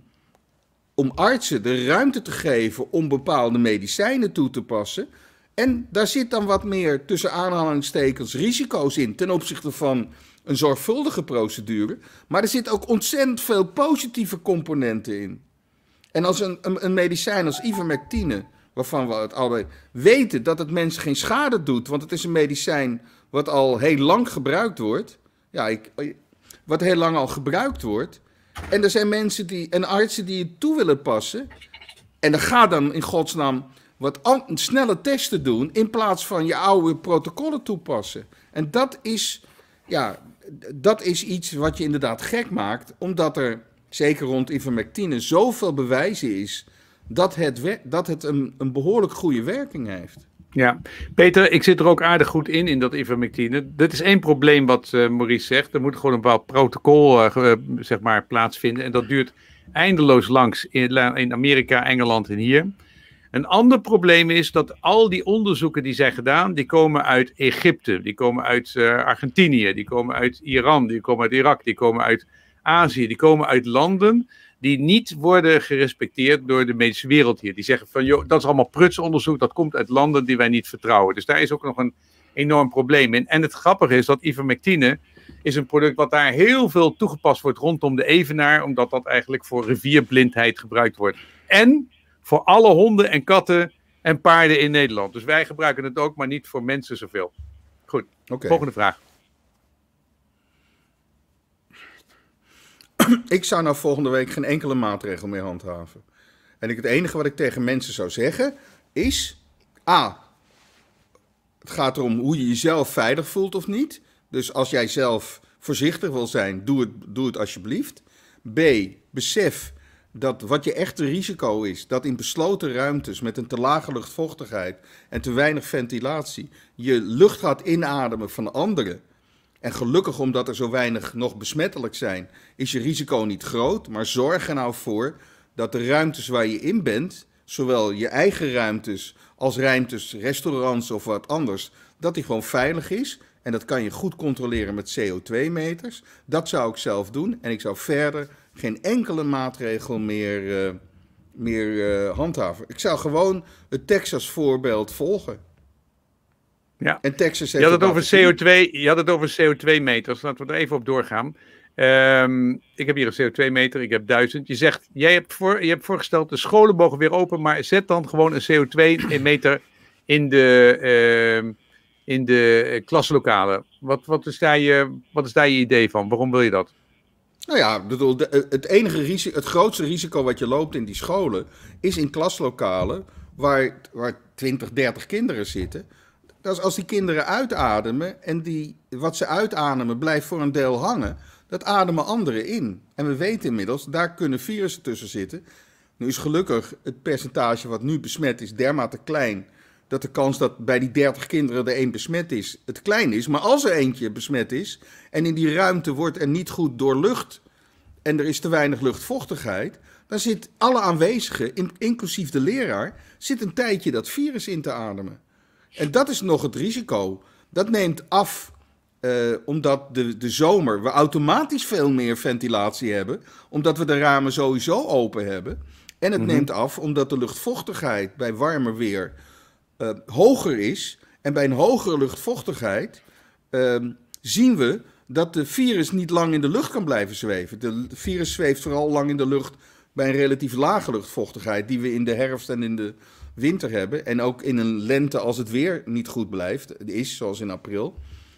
om artsen de ruimte te geven om bepaalde medicijnen toe te passen. En daar zit dan wat meer tussen aanhalingstekens risico's in ten opzichte van een zorgvuldige procedure. Maar er zit ook ontzettend veel positieve componenten in. En als een, een, medicijn als ivermectine, waarvan we het allebei weten dat het mensen geen schade doet, want het is een medicijn wat al heel lang gebruikt wordt. Ja, ik, eh, wat heel lang al gebruikt wordt. En er zijn mensen die, en artsen die het toe willen passen. En dan gaat dan in godsnaam wat snelle testen doen in plaats van je oude protocollen toepassen. En dat is, ja, dat is iets wat je inderdaad gek maakt, omdat er zeker rond ivermectine zoveel bewijs is dat het, dat het een, een behoorlijk goede werking heeft. Ja, Peter, ik zit er ook aardig goed in, in dat ivermectine. Dat is één probleem wat eh, Maurice zegt. Er moet gewoon een bepaald protocol eh, eh, zeg maar, plaatsvinden. En dat duurt eindeloos langs in, in Amerika, Engeland en hier. Een ander probleem is dat al die onderzoeken die zijn gedaan, die komen uit Egypte, die komen uit eh, Argentinië, die komen uit Iran, die komen uit Irak, die komen uit Azië, die komen uit landen die niet worden gerespecteerd door de medische wereld hier. Die zeggen van, joh, dat is allemaal prutsonderzoek, dat komt uit landen die wij niet vertrouwen. Dus daar is ook nog een enorm probleem in. En het grappige is dat ivermectine is een product wat daar heel veel toegepast wordt rondom de evenaar, omdat dat eigenlijk voor rivierblindheid gebruikt wordt. En voor alle honden en katten en paarden in Nederland. Dus wij gebruiken het ook, maar niet voor mensen zoveel. Goed, volgende vraag. Ik zou nou volgende week geen enkele maatregel meer handhaven. En ik, het enige wat ik tegen mensen zou zeggen is: A. Het gaat erom hoe je jezelf veilig voelt of niet. Dus als jij zelf voorzichtig wil zijn, doe het, doe het alsjeblieft. B. Besef dat wat je echte risico is, dat in besloten ruimtes met een te lage luchtvochtigheid en te weinig ventilatie je lucht gaat inademen van anderen. En gelukkig omdat er zo weinig nog besmettelijk zijn, is je risico niet groot. Maar zorg er nou voor dat de ruimtes waar je in bent, zowel je eigen ruimtes als ruimtes, restaurants of wat anders, dat die gewoon veilig is. En dat kan je goed controleren met CO2-meters. Dat zou ik zelf doen. En ik zou verder geen enkele maatregel meer, eh, meer eh, handhaven. Ik zou gewoon het Texas-voorbeeld volgen. Ja. En Texas heeft je, had het over CO2, je had het over CO2-meters. Laten we er even op doorgaan. Ehm, ik heb hier een CO2-meter, ik heb duizend. Je zegt, jij hebt, voor, je hebt voorgesteld, de scholen mogen weer open, maar zet dan gewoon een CO2-meter in de, ehm, in de eh, klaslokalen. Wat, wat, is daar je, wat is daar je idee van? Waarom wil je dat? Nou ja, bedoel, het enige risico, het grootste risico wat je loopt in die scholen is in klaslokalen waar, waar 20, 30 kinderen zitten. Dat is als die kinderen uitademen en die, wat ze uitademen blijft voor een deel hangen, dat ademen anderen in. En we weten inmiddels, daar kunnen virussen tussen zitten. Nu is gelukkig het percentage wat nu besmet is dermate klein dat de kans dat bij die 30 kinderen er één besmet is, het klein is. Maar als er eentje besmet is en in die ruimte wordt er niet goed door lucht en er is te weinig luchtvochtigheid, dan zit alle aanwezigen, inclusief de leraar, zit een tijdje dat virus in te ademen. En dat is nog het risico. Dat neemt af eh, omdat de, de zomer we automatisch veel meer ventilatie hebben, omdat we de ramen sowieso open hebben. En het mhm. neemt af omdat de luchtvochtigheid bij warmer weer Ehm, hoger is, en bij een hogere luchtvochtigheid, ehm, zien we dat de virus niet lang in de lucht kan blijven zweven. De virus zweeft vooral lang in de lucht bij een relatief lage luchtvochtigheid, die we in de herfst en in de winter hebben. En ook in een lente als het weer niet goed blijft, is zoals in april.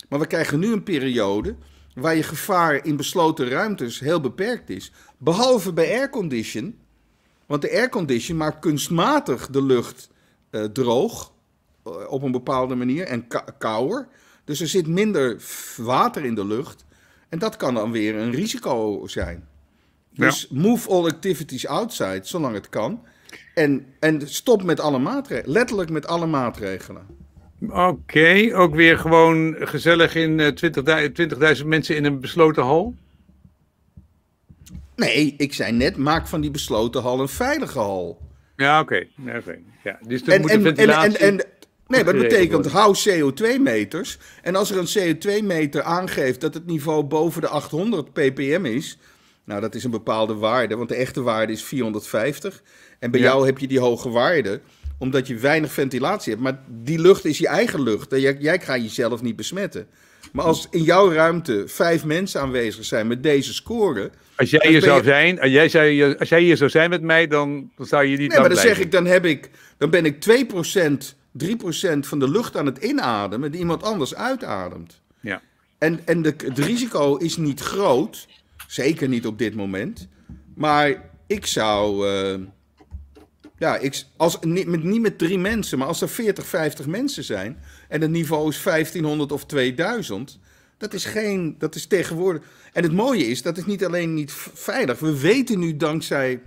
Maar we krijgen nu een periode waar je gevaar in besloten ruimtes heel beperkt is. Behalve bij aircondition, want de aircondition maakt kunstmatig de lucht eh, droog op een bepaalde manier en kouder. Dus er zit minder water in de lucht. En dat kan dan weer een risico zijn. Dus move all activities outside, zolang het kan. En, en stop met alle maatregelen. Letterlijk met alle maatregelen. Oké, ook weer gewoon gezellig in 20.000 eh, mensen in een besloten hal? Nee, ik zei net, maak van die besloten hal een veilige hal. Ja, oké. Okay. Okay. Ja, dus en, en, ventilatie... en, en, Nee, maar dat betekent hou CO2-meters. En als er een CO2-meter aangeeft dat het niveau boven de 800 ppm is. Nou, dat is een bepaalde waarde, want de echte waarde is 450. En bij jou heb je die hoge waarde, omdat je weinig ventilatie hebt. Maar die lucht is je eigen lucht. En jij, jij gaat jezelf niet besmetten. Maar als in jouw ruimte vijf mensen aanwezig zijn met deze score. Als jij hier zou zijn, als jij, zou, als jij hier zou zijn met mij, dan, dan zou je niet. Nee, maar dan zeg ik, dan, heb ik, dan ben ik 2% 3% van de lucht aan het inademen die iemand anders uitademt. Ja. En, en de, het risico is niet groot, zeker niet op dit moment. Maar ik zou. Eh, ja, ik, als, niet, met, niet met drie mensen, maar als er 40, 50 mensen zijn. en het niveau is 1500 of 2000. Dat is geen. Dat is tegenwoordig. En het mooie is, dat is niet alleen niet veilig. We weten nu dankzij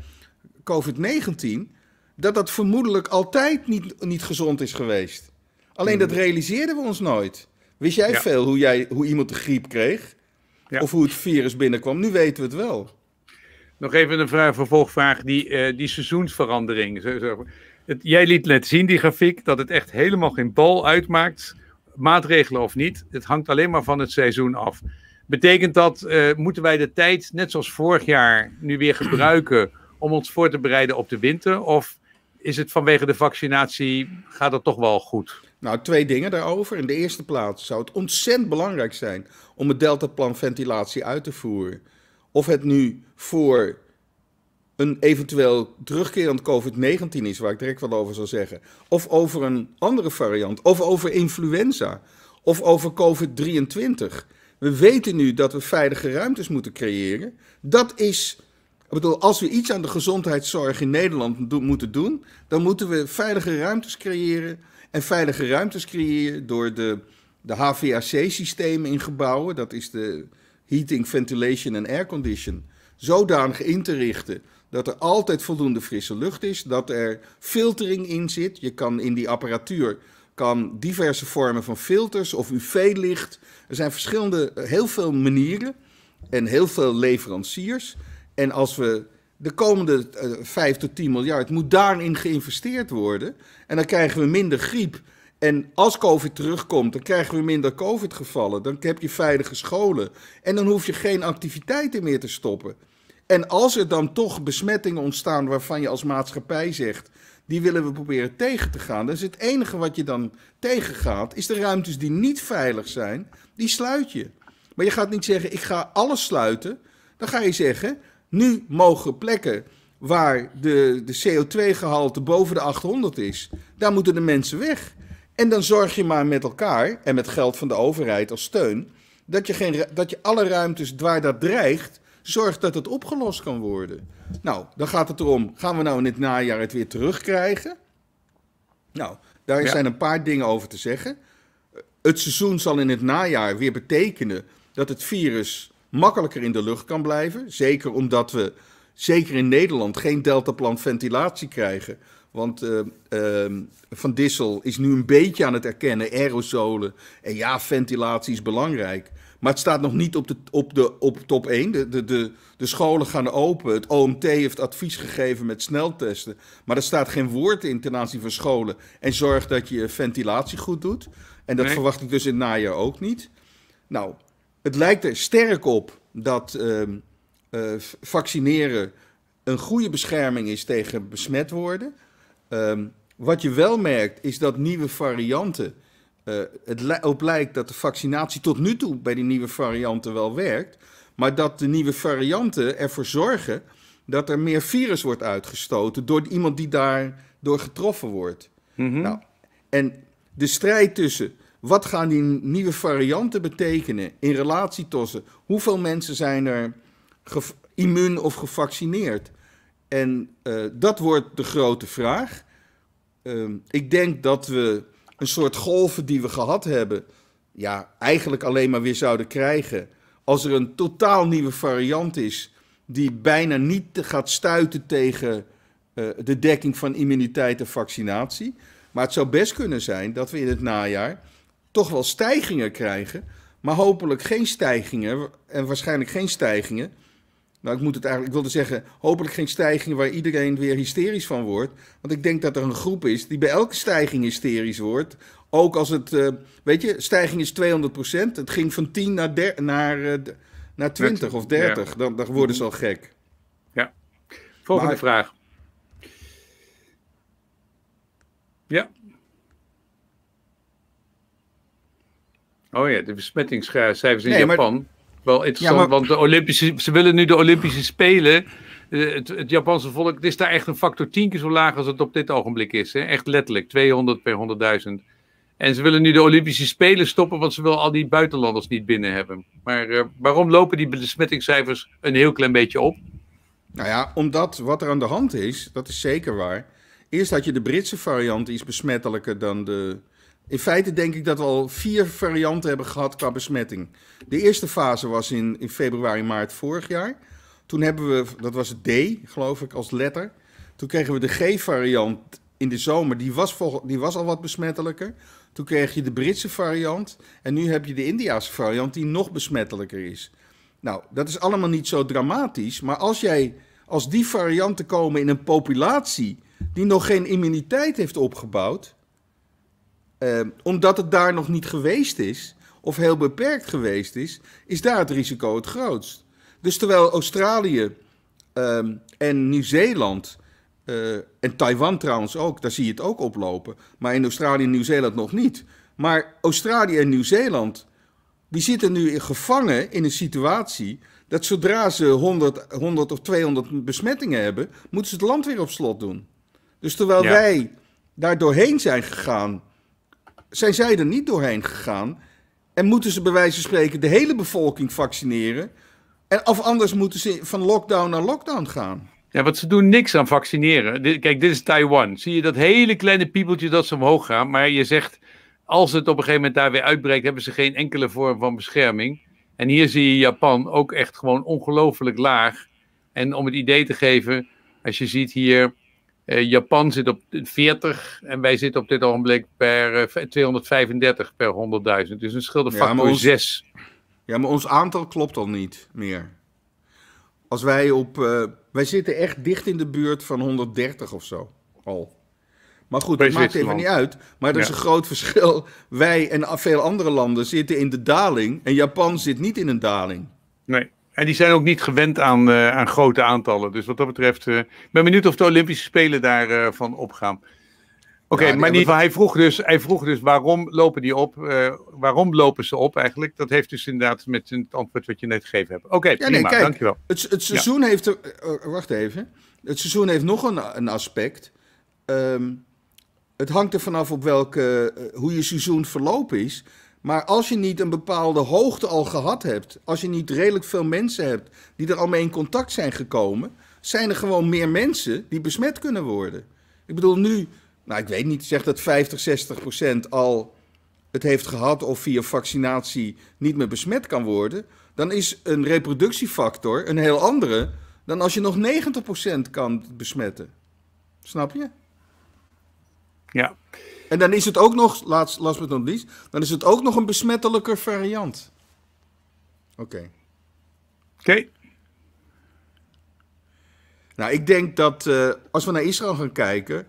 COVID-19 dat dat vermoedelijk altijd niet, niet gezond is geweest. Alleen dat hmm. realiseerden we ons nooit. Wist jij veel hoe, jij, hoe iemand de griep kreeg? Ja. Of hoe het virus binnenkwam? Nu weten we het wel. Nog even een vraag, vervolgvraag, die, eh, die seizoensverandering. Het, jij liet net zien, die grafiek, dat het echt helemaal geen bal uitmaakt, maatregelen of niet. Het hangt alleen maar van het seizoen af. Betekent dat, eh, moeten wij de tijd, net zoals vorig jaar, nu weer gebruiken om ons voor te bereiden op de winter? Of is het vanwege de vaccinatie, gaat het toch wel goed? Nou, twee dingen daarover. In de eerste plaats zou het ontzettend belangrijk zijn om het deltaplan ventilatie uit te voeren. Of het nu voor een eventueel terugkerend COVID-19 is, waar ik direct wat over zal zeggen. Of over een andere variant. Of over influenza. Of over COVID-23. We weten nu dat we veilige ruimtes moeten creëren. Dat is ik bedoel, als we iets aan de gezondheidszorg in Nederland moeten doen, dan moeten we veilige ruimtes creëren. En veilige ruimtes creëren door de, de HVAC-systemen in gebouwen, dat is de heating, ventilation en aircondition, zodanig in te richten dat er altijd voldoende frisse lucht is, dat er filtering in zit. Je kan in die apparatuur kan diverse vormen van filters of UV-licht. Er zijn verschillende, eh, heel veel manieren en heel veel leveranciers. En als we de komende 5 eh, tot 10 miljard moet daarin geïnvesteerd worden. En dan krijgen we minder griep. En als COVID terugkomt, dan krijgen we minder COVID-gevallen. Dan heb je veilige scholen. En dan hoef je geen activiteiten meer te stoppen. En als er dan toch besmettingen ontstaan waarvan je als maatschappij zegt. Die willen we proberen tegen te gaan. is het enige wat je dan tegengaat, is de ruimtes die niet veilig zijn, die sluit je. Maar je gaat niet zeggen, ik ga alles sluiten. Dan ga je zeggen, nu mogen plekken waar de, de CO2-gehalte boven de 800 is, daar moeten de mensen weg. En dan zorg je maar met elkaar en met geld van de overheid als steun, dat je, geen, dat je alle ruimtes waar dat dreigt, zorgt dat het opgelost kan worden. Nou, dan gaat het erom, gaan we nou in het najaar het weer terugkrijgen? Nou, daar zijn een paar dingen over te zeggen. Het seizoen zal in het najaar weer betekenen dat het virus makkelijker in de lucht kan blijven. Zeker omdat we, zeker in Nederland, geen deltaplan ventilatie krijgen. Want eh, ehm, Van Dissel is nu een beetje aan het erkennen, aerosolen. En ja, ventilatie is belangrijk. Maar het staat nog niet op, de, op, de, op top 1. De, de, de, de scholen gaan open. Het OMT heeft advies gegeven met sneltesten. Maar er staat geen woord in ten aanzien van scholen. En zorg dat je ventilatie goed doet. En dat verwacht ik dus in het najaar ook niet. Nou, het lijkt er sterk op dat ehm, eh, vaccineren een goede bescherming is tegen besmet worden. Ehm, wat je wel merkt is dat nieuwe varianten. Eh, het op lijkt dat de vaccinatie tot nu toe bij die nieuwe varianten wel werkt. Maar dat de nieuwe varianten ervoor zorgen dat er meer virus wordt uitgestoten door iemand die daardoor getroffen wordt. Mhm. nou, en de strijd tussen wat gaan die nieuwe varianten betekenen in relatie tussen hoeveel mensen zijn er immuun of gevaccineerd? En eh, dat wordt de grote vraag. Ehm, ik denk dat we een soort golven die we gehad hebben, ja, eigenlijk alleen maar weer zouden krijgen als er een totaal nieuwe variant is die bijna niet gaat stuiten tegen eh, de dekking van immuniteit en vaccinatie. Maar het zou best kunnen zijn dat we in het najaar toch wel stijgingen krijgen. Maar hopelijk geen stijgingen. En waarschijnlijk geen stijgingen. Nou, ik moet het eigenlijk, ik wilde zeggen, hopelijk geen stijgingen waar iedereen weer hysterisch van wordt. Want ik denk dat er een groep is die bij elke stijging hysterisch wordt. Ook als het, eh, weet je, stijging is 200%. Het ging van 10 naar, naar, eh, naar 20 of 30. Dan, dan worden ze al gek. Ja. Volgende vraag. Ja. Oh ja, de besmettingscijfers in Japan. Wel interessant, want de Olympische, ze willen nu de Olympische Spelen. Eh, het, het, Japanse volk, het is daar echt een factor tien keer zo laag als het op dit ogenblik is. Hè? Echt letterlijk, 200 per 100.000. En ze willen nu de Olympische Spelen stoppen, want ze willen al die buitenlanders niet binnen hebben. Maar eh, waarom lopen die besmettingscijfers een heel klein beetje op? Nou ja, omdat wat er aan de hand is, dat is zeker waar, Eerst dat je de Britse variant iets besmettelijker dan de, in feite denk ik dat we al vier varianten hebben gehad qua besmetting. De eerste fase was in, in februari, maart vorig jaar. Toen hebben we, dat was het D, geloof ik, als letter. Toen kregen we de G-variant in de zomer, die was, die was al wat besmettelijker. Toen kreeg je de Britse variant. En nu heb je de Indiaanse variant, die nog besmettelijker is. Nou, dat is allemaal niet zo dramatisch. Maar als, jij, als die varianten komen in een populatie die nog geen immuniteit heeft opgebouwd Ehm, omdat het daar nog niet geweest is, of heel beperkt geweest is, is daar het risico het grootst. Dus terwijl Australië ehm, en Nieuw-Zeeland, eh, en Taiwan trouwens ook, daar zie je het ook oplopen, maar in Australië en Nieuw-Zeeland nog niet. Maar Australië en Nieuw-Zeeland, die zitten nu in gevangen in een situatie dat zodra ze 100, 100 of 200 besmettingen hebben, moeten ze het land weer op slot doen. Dus terwijl wij daar doorheen zijn gegaan zijn zij er niet doorheen gegaan. En moeten ze bij wijze van spreken de hele bevolking vaccineren? En, of anders moeten ze van lockdown naar lockdown gaan. Ja, want ze doen niks aan vaccineren. Kijk, dit is Taiwan. Zie je dat hele kleine piepeltje dat ze omhoog gaan. Maar je zegt, als het op een gegeven moment daar weer uitbreekt, hebben ze geen enkele vorm van bescherming. En hier zie je Japan ook echt gewoon ongelooflijk laag. En om het idee te geven, als je ziet hier eh, Japan zit op 40 en wij zitten op dit ogenblik per 235 eh, per 100.000. Dus een verschil van factor 6. Ja, maar ons aantal klopt al niet meer. Als wij op. Eh, wij zitten echt dicht in de buurt van 130 of zo al. Maar goed, dat maakt even niet uit. Maar er is een groot verschil. Wij en veel andere landen zitten in de daling. En Japan zit niet in een daling. Nee. En die zijn ook niet gewend aan, eh, aan grote aantallen. Dus wat dat betreft, uh, ben benieuwd of de Olympische Spelen daarvan eh, van opgaan. Oké, maar hij, vroeg dus, hij vroeg dus waarom lopen die op? waarom lopen ze op eigenlijk? Dat heeft dus inderdaad met het antwoord wat je net gegeven hebt. Oké, prima, dankjewel. Het, het seizoen heeft... Oh, wacht even. Het seizoen heeft nog een, een aspect. Ehm, het hangt er vanaf op welke, hoe je seizoen verlopen is. Maar als je niet een bepaalde hoogte al gehad hebt, als je niet redelijk veel mensen hebt die er al mee in contact zijn gekomen, zijn er gewoon meer mensen die besmet kunnen worden. Ik bedoel, nu, nou ik weet niet, zeg dat 50, 60 procent al het heeft gehad of via vaccinatie niet meer besmet kan worden, dan is een reproductiefactor een heel andere dan als je nog 90 procent kan besmetten. Snap je? Ja. En dan is het ook nog, last, last but not least, dan is het ook nog een besmettelijke variant. Oké. Oké. Nou, ik denk dat eh, als we naar Israël gaan kijken,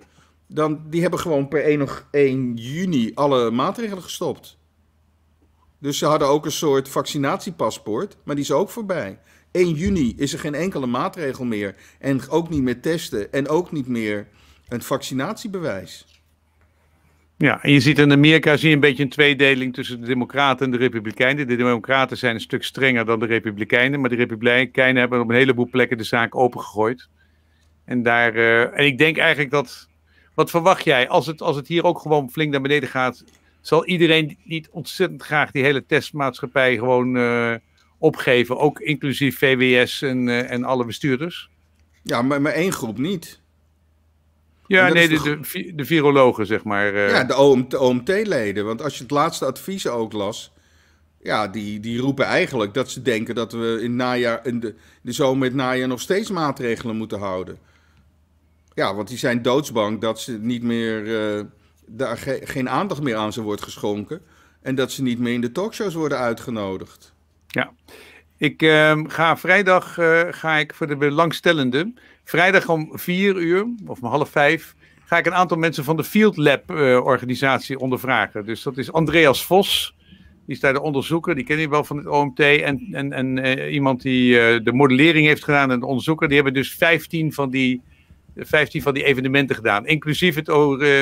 dan die hebben gewoon per 1 juni alle maatregelen gestopt. Dus ze hadden ook een soort vaccinatiepaspoort, maar die is ook voorbij. 1 juni is er geen enkele maatregel meer. En ook niet meer testen en ook niet meer een vaccinatiebewijs. Ja, en je ziet in Amerika zie je een beetje een tweedeling tussen de Democraten en de Republikeinen. De Democraten zijn een stuk strenger dan de Republikeinen, maar de Republikeinen hebben op een heleboel plekken de zaak opengegooid. En, daar, eh, en ik denk eigenlijk dat. Wat verwacht jij? Als het, als het hier ook gewoon flink naar beneden gaat, zal iedereen niet ontzettend graag die hele testmaatschappij gewoon eh, opgeven? Ook inclusief VWS en, eh, en alle bestuurders? Ja, maar, maar één groep niet. Ja, nee, de, de, virologen, zeg maar. Eh. Ja, de OMT-leden. want als je het laatste advies ook las. Ja, die, die roepen eigenlijk dat ze denken dat we in, najaar, in de, de zomer met najaar nog steeds maatregelen moeten houden. Ja, want die zijn doodsbang dat ze niet meer. Eh, daar geen aandacht meer aan ze wordt geschonken. En dat ze niet meer in de talkshows worden uitgenodigd. Ja. Ik ehm, ga vrijdag, eh, ga ik voor de belangstellenden, vrijdag om vier uur of om half vijf, ga ik een aantal mensen van de Field Lab eh, organisatie ondervragen. Dus dat is Andreas Vos, die is daar de onderzoeker, die ken je wel van het OMT. En, en, en eh, iemand die de modellering heeft gedaan en de onderzoeker. Die hebben dus 15 van die, 15 van die evenementen gedaan, inclusief het,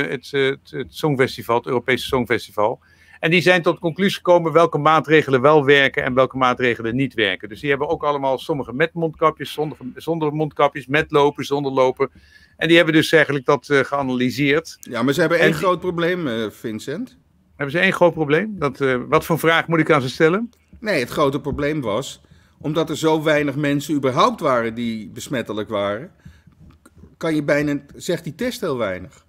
het, het, het Songfestival, het Europese Songfestival. En die zijn tot conclusie gekomen welke maatregelen wel werken en welke maatregelen niet werken. Dus die hebben ook allemaal sommige met mondkapjes, zonder, zonder mondkapjes, met lopen, zonder lopen. En die hebben dus eigenlijk dat eh, geanalyseerd. Ja, maar ze hebben één groot probleem, eh, Vincent. Hebben ze één groot probleem? Dat, eh, wat voor vraag moet ik aan ze stellen? Nee, het grote probleem was, omdat er zo weinig mensen überhaupt waren die besmettelijk waren, kan je bijna, zegt die test heel weinig.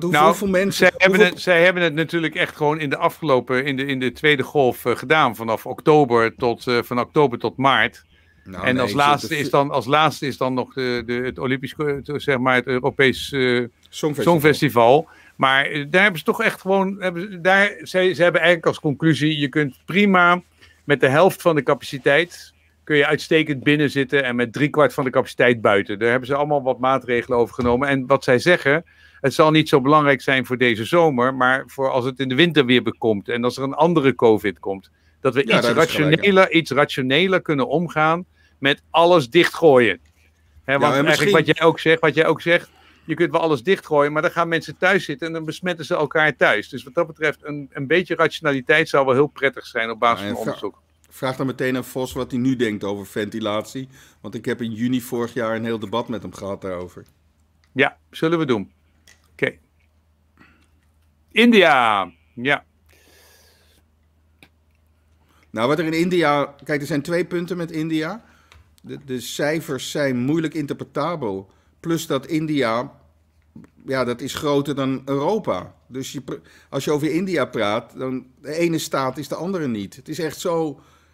Want nou, hoeveel, nou, mensen. Zij hebben, Het, hebben het natuurlijk echt gewoon in de afgelopen. in de, in de tweede golf eh, gedaan. Vanaf oktober tot, eh, van oktober tot maart. Nou, en als, laatste is dan, als laatste is dan nog de, eh, de, het Olympisch. zeg maar het Europees uh, Songfestival. Maar daar hebben ze toch echt gewoon. Hebben, daar, ze, ze hebben eigenlijk als conclusie: je kunt prima met de helft van de capaciteit kun je uitstekend binnen zitten en met driekwart van de capaciteit buiten. Daar hebben ze allemaal wat maatregelen over genomen. En wat zij zeggen, het zal niet zo belangrijk zijn voor deze zomer, maar voor als het in de winter weer bekomt en als er een andere COVID komt. Dat we iets, rationeler, iets rationeler kunnen omgaan met alles dichtgooien. He, want ja, wat jij ook zegt, wat jij ook zegt, je kunt wel alles dichtgooien, maar dan gaan mensen thuis zitten en dan besmetten ze elkaar thuis. Dus wat dat betreft, een, een beetje rationaliteit zou wel heel prettig zijn op basis van onderzoek. Vraag dan meteen aan Vos wat hij nu denkt over ventilatie. Want ik heb in juni vorig jaar een heel debat met hem gehad daarover. Ja, zullen we doen. Oké, India, ja. Nou, wat er in India. Kijk, er zijn twee punten met India. De, de cijfers zijn moeilijk interpretabel. Plus dat India. Ja, dat is groter dan Europa. Dus als je over India praat, dan de ene staat is de andere niet. Het is echt zo.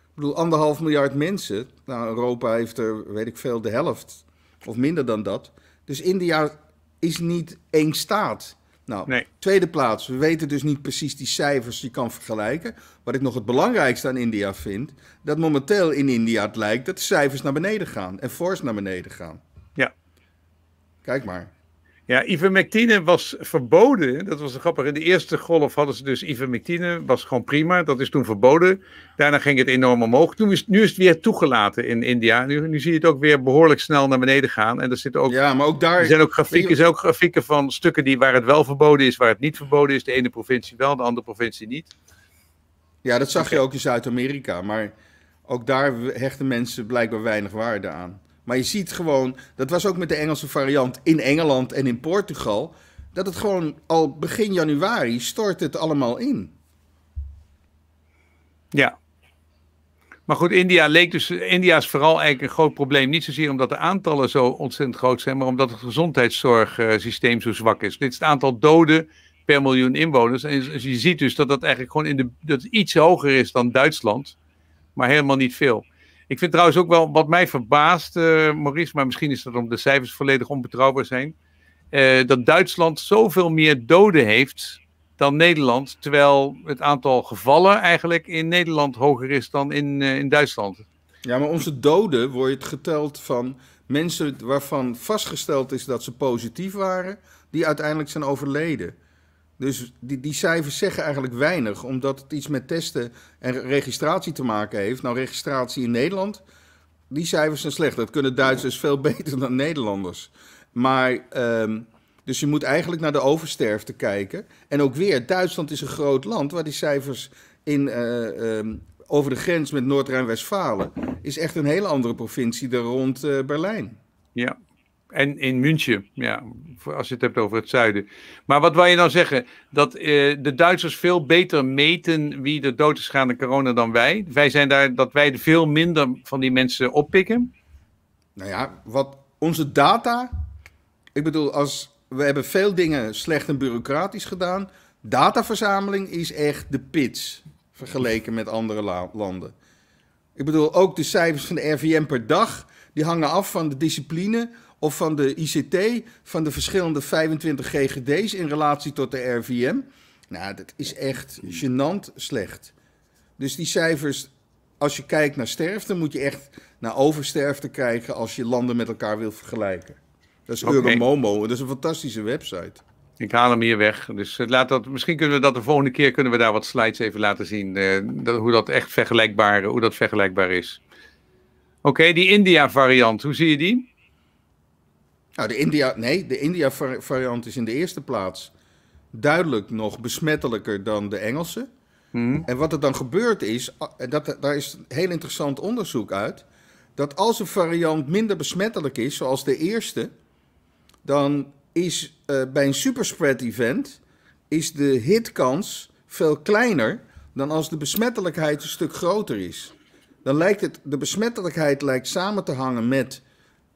Ik bedoel, anderhalf miljard mensen. Nou, Europa heeft er, weet ik veel, de helft. Of minder dan dat. Dus India is niet één staat. Nou, tweede plaats, we weten dus niet precies die cijfers die kan vergelijken. Wat ik nog het belangrijkste aan India vind, dat momenteel in India het lijkt dat de cijfers naar beneden gaan en fors naar beneden gaan. Ja. Kijk maar. Ja, ivermectine was verboden. Dat was grappig. In de eerste golf hadden ze dus ivermectine. Was gewoon prima. Dat is toen verboden. Daarna ging het enorm omhoog. is, nu is het weer toegelaten in India. Nu, zie je het ook weer behoorlijk snel naar beneden gaan. En er, zitten ook, ja, maar ook daar... er zijn ook grafieken, ook grafieken van stukken die, waar het wel verboden is, waar het niet verboden is. De ene provincie wel, de andere provincie niet. Ja, dat zag je ook in Zuid-Amerika. Maar ook daar hechten mensen blijkbaar weinig waarde aan. Maar je ziet gewoon, dat was ook met de Engelse variant in Engeland en in Portugal, dat het gewoon al begin januari stort het allemaal in. Ja. Maar goed, India leek dus. India is vooral eigenlijk een groot probleem. Niet zozeer omdat de aantallen zo ontzettend groot zijn, maar omdat het gezondheidszorgsysteem zo zwak is. Dit is het aantal doden per miljoen inwoners. En je ziet dus dat dat eigenlijk gewoon in de, dat iets hoger is dan Duitsland, maar helemaal niet veel. Ik vind trouwens ook wel, wat mij verbaast, uh, Maurice, maar misschien is dat omdat de cijfers volledig onbetrouwbaar zijn, eh, dat Duitsland zoveel meer doden heeft dan Nederland, terwijl het aantal gevallen eigenlijk in Nederland hoger is dan in, eh, in Duitsland. Ja, maar onze doden wordt geteld van mensen waarvan vastgesteld is dat ze positief waren, die uiteindelijk zijn overleden. Dus die, die cijfers zeggen eigenlijk weinig, omdat het iets met testen en registratie te maken heeft. Nou, registratie in Nederland, die cijfers zijn slecht. Dat kunnen Duitsers veel [laughs] beter dan Nederlanders. Maar, ehm, dus je moet eigenlijk naar de oversterfte kijken. En ook weer, Duitsland is een groot land waar die cijfers in, eh, ehm, over de grens met Noord-Rijn-Westfalen is echt een hele andere provincie dan rond eh, Berlijn. Ja, en in München, ja, als je het hebt over het zuiden. Maar wat wil je nou zeggen? Dat eh, de Duitsers veel beter meten wie er dood is gegaan corona dan wij. Wij zijn daar, dat wij veel minder van die mensen oppikken. Nou ja, wat onze data. Ik bedoel, als, we hebben veel dingen slecht en bureaucratisch gedaan. Dataverzameling is echt de pits vergeleken met andere landen. Ik bedoel, ook de cijfers van de RVM per dag. Die hangen af van de discipline of van de ICT van de verschillende 25 GGD's in relatie tot de RVM. Nou, dat is echt gênant slecht. Dus die cijfers, als je kijkt naar sterfte, moet je echt naar oversterfte kijken als je landen met elkaar wil vergelijken. Dat is okay. Euromomo, dat is een fantastische website. Ik haal hem hier weg. Dus eh, laat dat, misschien kunnen we dat de volgende keer kunnen we daar wat slides even laten zien. Eh, dat, hoe dat echt vergelijkbaar, hoe dat vergelijkbaar is. Oké, die India variant, hoe zie je die? Nou, de India, nee, de India-variant is in de eerste plaats duidelijk nog besmettelijker dan de Engelse. Hmm. En wat er dan gebeurt is, dat, daar is een heel interessant onderzoek uit, dat als een variant minder besmettelijk is, zoals de eerste, dan is eh, bij een superspread-event is de hitkans veel kleiner dan als de besmettelijkheid een stuk groter is. Dan lijkt het, de besmettelijkheid lijkt samen te hangen met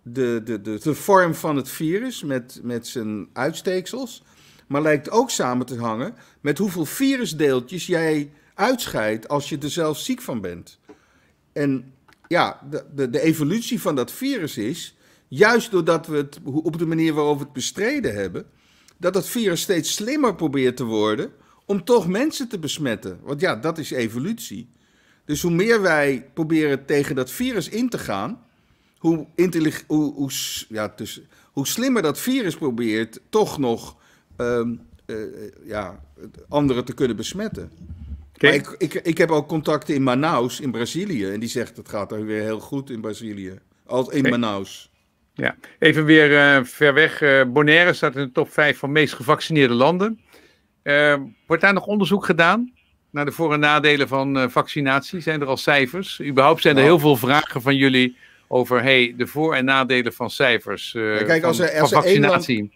de, de, de, de vorm van het virus met, met zijn uitsteeksels. Maar lijkt ook samen te hangen met hoeveel virusdeeltjes jij uitscheidt als je er zelf ziek van bent. En ja, de, de, de evolutie van dat virus is, juist doordat we het op de manier waarop we het bestreden hebben, dat dat virus steeds slimmer probeert te worden om toch mensen te besmetten. Want ja, dat is evolutie. Dus hoe meer wij proberen tegen dat virus in te gaan, hoe, intellig, hoe, ja, dus, hoe slimmer dat virus probeert toch nog ehm, eh, ja, anderen te kunnen besmetten. Maar ik, ik, ik heb ook contacten in Manaus, in Brazilië. En die zegt het gaat er weer heel goed in Brazilië. Als in Manaus. Ja, even weer eh, ver weg. Eh, Bonaire staat in de top 5 van meest gevaccineerde landen. Ehm, wordt daar nog onderzoek gedaan naar de voor- en nadelen van vaccinatie? Zijn er al cijfers? Überhaupt zijn er nou. heel veel vragen van jullie over hey, de voor- en nadelen van cijfers. Eh, kijk, als er, als vaccinatie.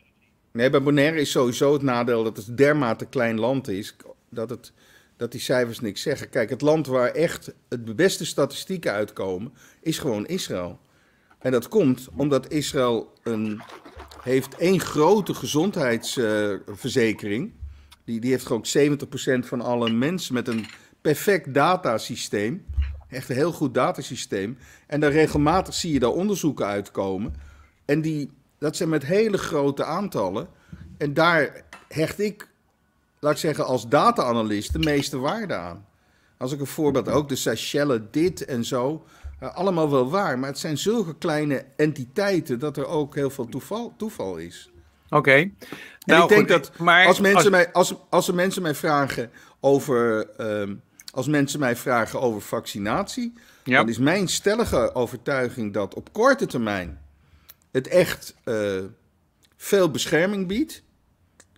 Nee, bij Bonaire is sowieso het nadeel dat het dermate klein land is dat, het, dat die cijfers niks zeggen. Kijk, het land waar echt het beste statistieken uitkomen is gewoon Israël. En dat komt omdat Israël een, heeft één grote gezondheidsverzekering. die, die heeft gewoon 70% van alle mensen met een perfect datasysteem. Echt een heel goed datasysteem. En daar regelmatig zie je daar onderzoeken uitkomen. En die, dat zijn met hele grote aantallen. En daar hecht ik, laat ik zeggen, als data-analyst de meeste waarde aan. Als ik een voorbeeld, ook de Seychelles, dit en zo. Eh, allemaal wel waar, maar het zijn zulke kleine entiteiten dat er ook heel veel toeval, toeval is. Oké. Nou, ik denk goed, dat maar als, mensen Mij, als, als er mensen mij vragen over ehm, als mensen mij vragen over vaccinatie, dan is mijn stellige overtuiging dat op korte termijn het echt eh, veel bescherming biedt.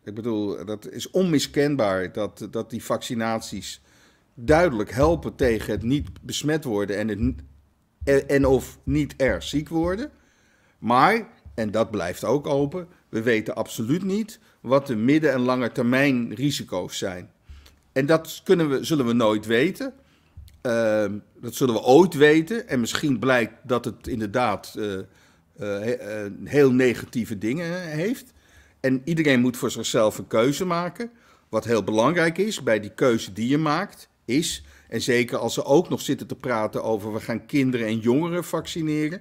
Ik bedoel, dat is onmiskenbaar dat, dat die vaccinaties duidelijk helpen tegen het niet besmet worden en, het, en of niet erg ziek worden. Maar, en dat blijft ook open, we weten absoluut niet wat de midden- en lange termijn risico's zijn. En dat kunnen we, zullen we nooit weten. Ehm, dat zullen we ooit weten. En misschien blijkt dat het inderdaad eh, eh, eh, heel negatieve dingen heeft. En iedereen moet voor zichzelf een keuze maken. Wat heel belangrijk is bij die keuze die je maakt, is. En zeker als ze ook nog zitten te praten over we gaan kinderen en jongeren vaccineren.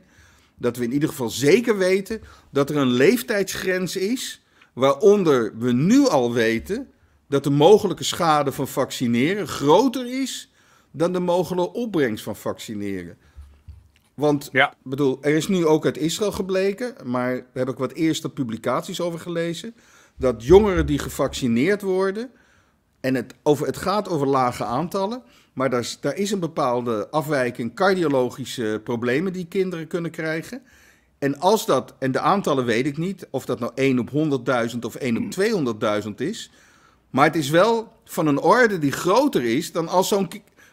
Dat we in ieder geval zeker weten dat er een leeftijdsgrens is. Waaronder we nu al weten dat de mogelijke schade van vaccineren groter is dan de mogelijke opbrengst van vaccineren. Want ja. bedoel, er is nu ook uit Israël gebleken, maar daar heb ik wat eerste publicaties over gelezen, dat jongeren die gevaccineerd worden, en het, over, het gaat over lage aantallen, maar daar is, daar is een bepaalde afwijking, cardiologische problemen die kinderen kunnen krijgen. En als dat, en de aantallen weet ik niet, of dat nou 1 op 100.000 of 1 op 200.000 is, maar het is wel van een orde die groter is dan als, zo'n,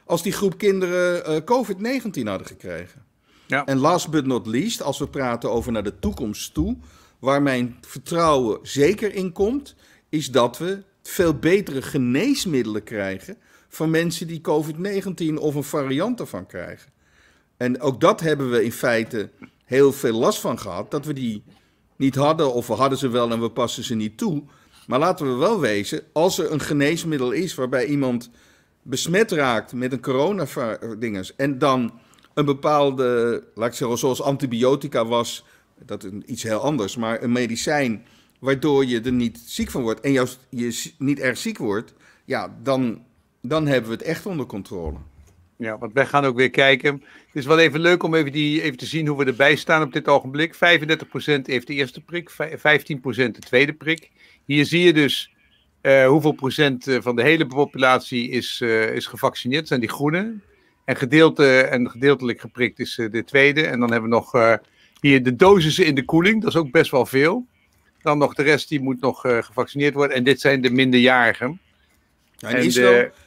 als die groep kinderen eh, COVID-19 hadden gekregen. Ja. En last but not least, als we praten over naar de toekomst toe, waar mijn vertrouwen zeker in komt, is dat we veel betere geneesmiddelen krijgen van mensen die COVID-19 of een variant ervan krijgen. En ook dat hebben we in feite heel veel last van gehad, dat we die niet hadden of we hadden ze wel en we passen ze niet toe. Maar laten we wel wezen, als er een geneesmiddel is waarbij iemand besmet raakt met een coronavirus en dan een bepaalde, laat ik zeggen, zoals antibiotica was, dat is iets heel anders, maar een medicijn waardoor je er niet ziek van wordt en juist je niet erg ziek wordt, ja, dan, dan hebben we het echt onder controle. Ja, want wij gaan ook weer kijken. Het is wel even leuk om even, die, even te zien hoe we erbij staan op dit ogenblik. 35% heeft de eerste prik, 15% de tweede prik. Hier zie je dus eh, hoeveel procent eh, van de hele populatie is, uh, is gevaccineerd, zijn die groene. En, gedeelte, en gedeeltelijk geprikt is de tweede. En dan hebben we nog hier de dosissen in de koeling, dat is ook best wel veel. Dan nog de rest, die moet nog gevaccineerd worden. En dit zijn de minderjarigen. Ja, en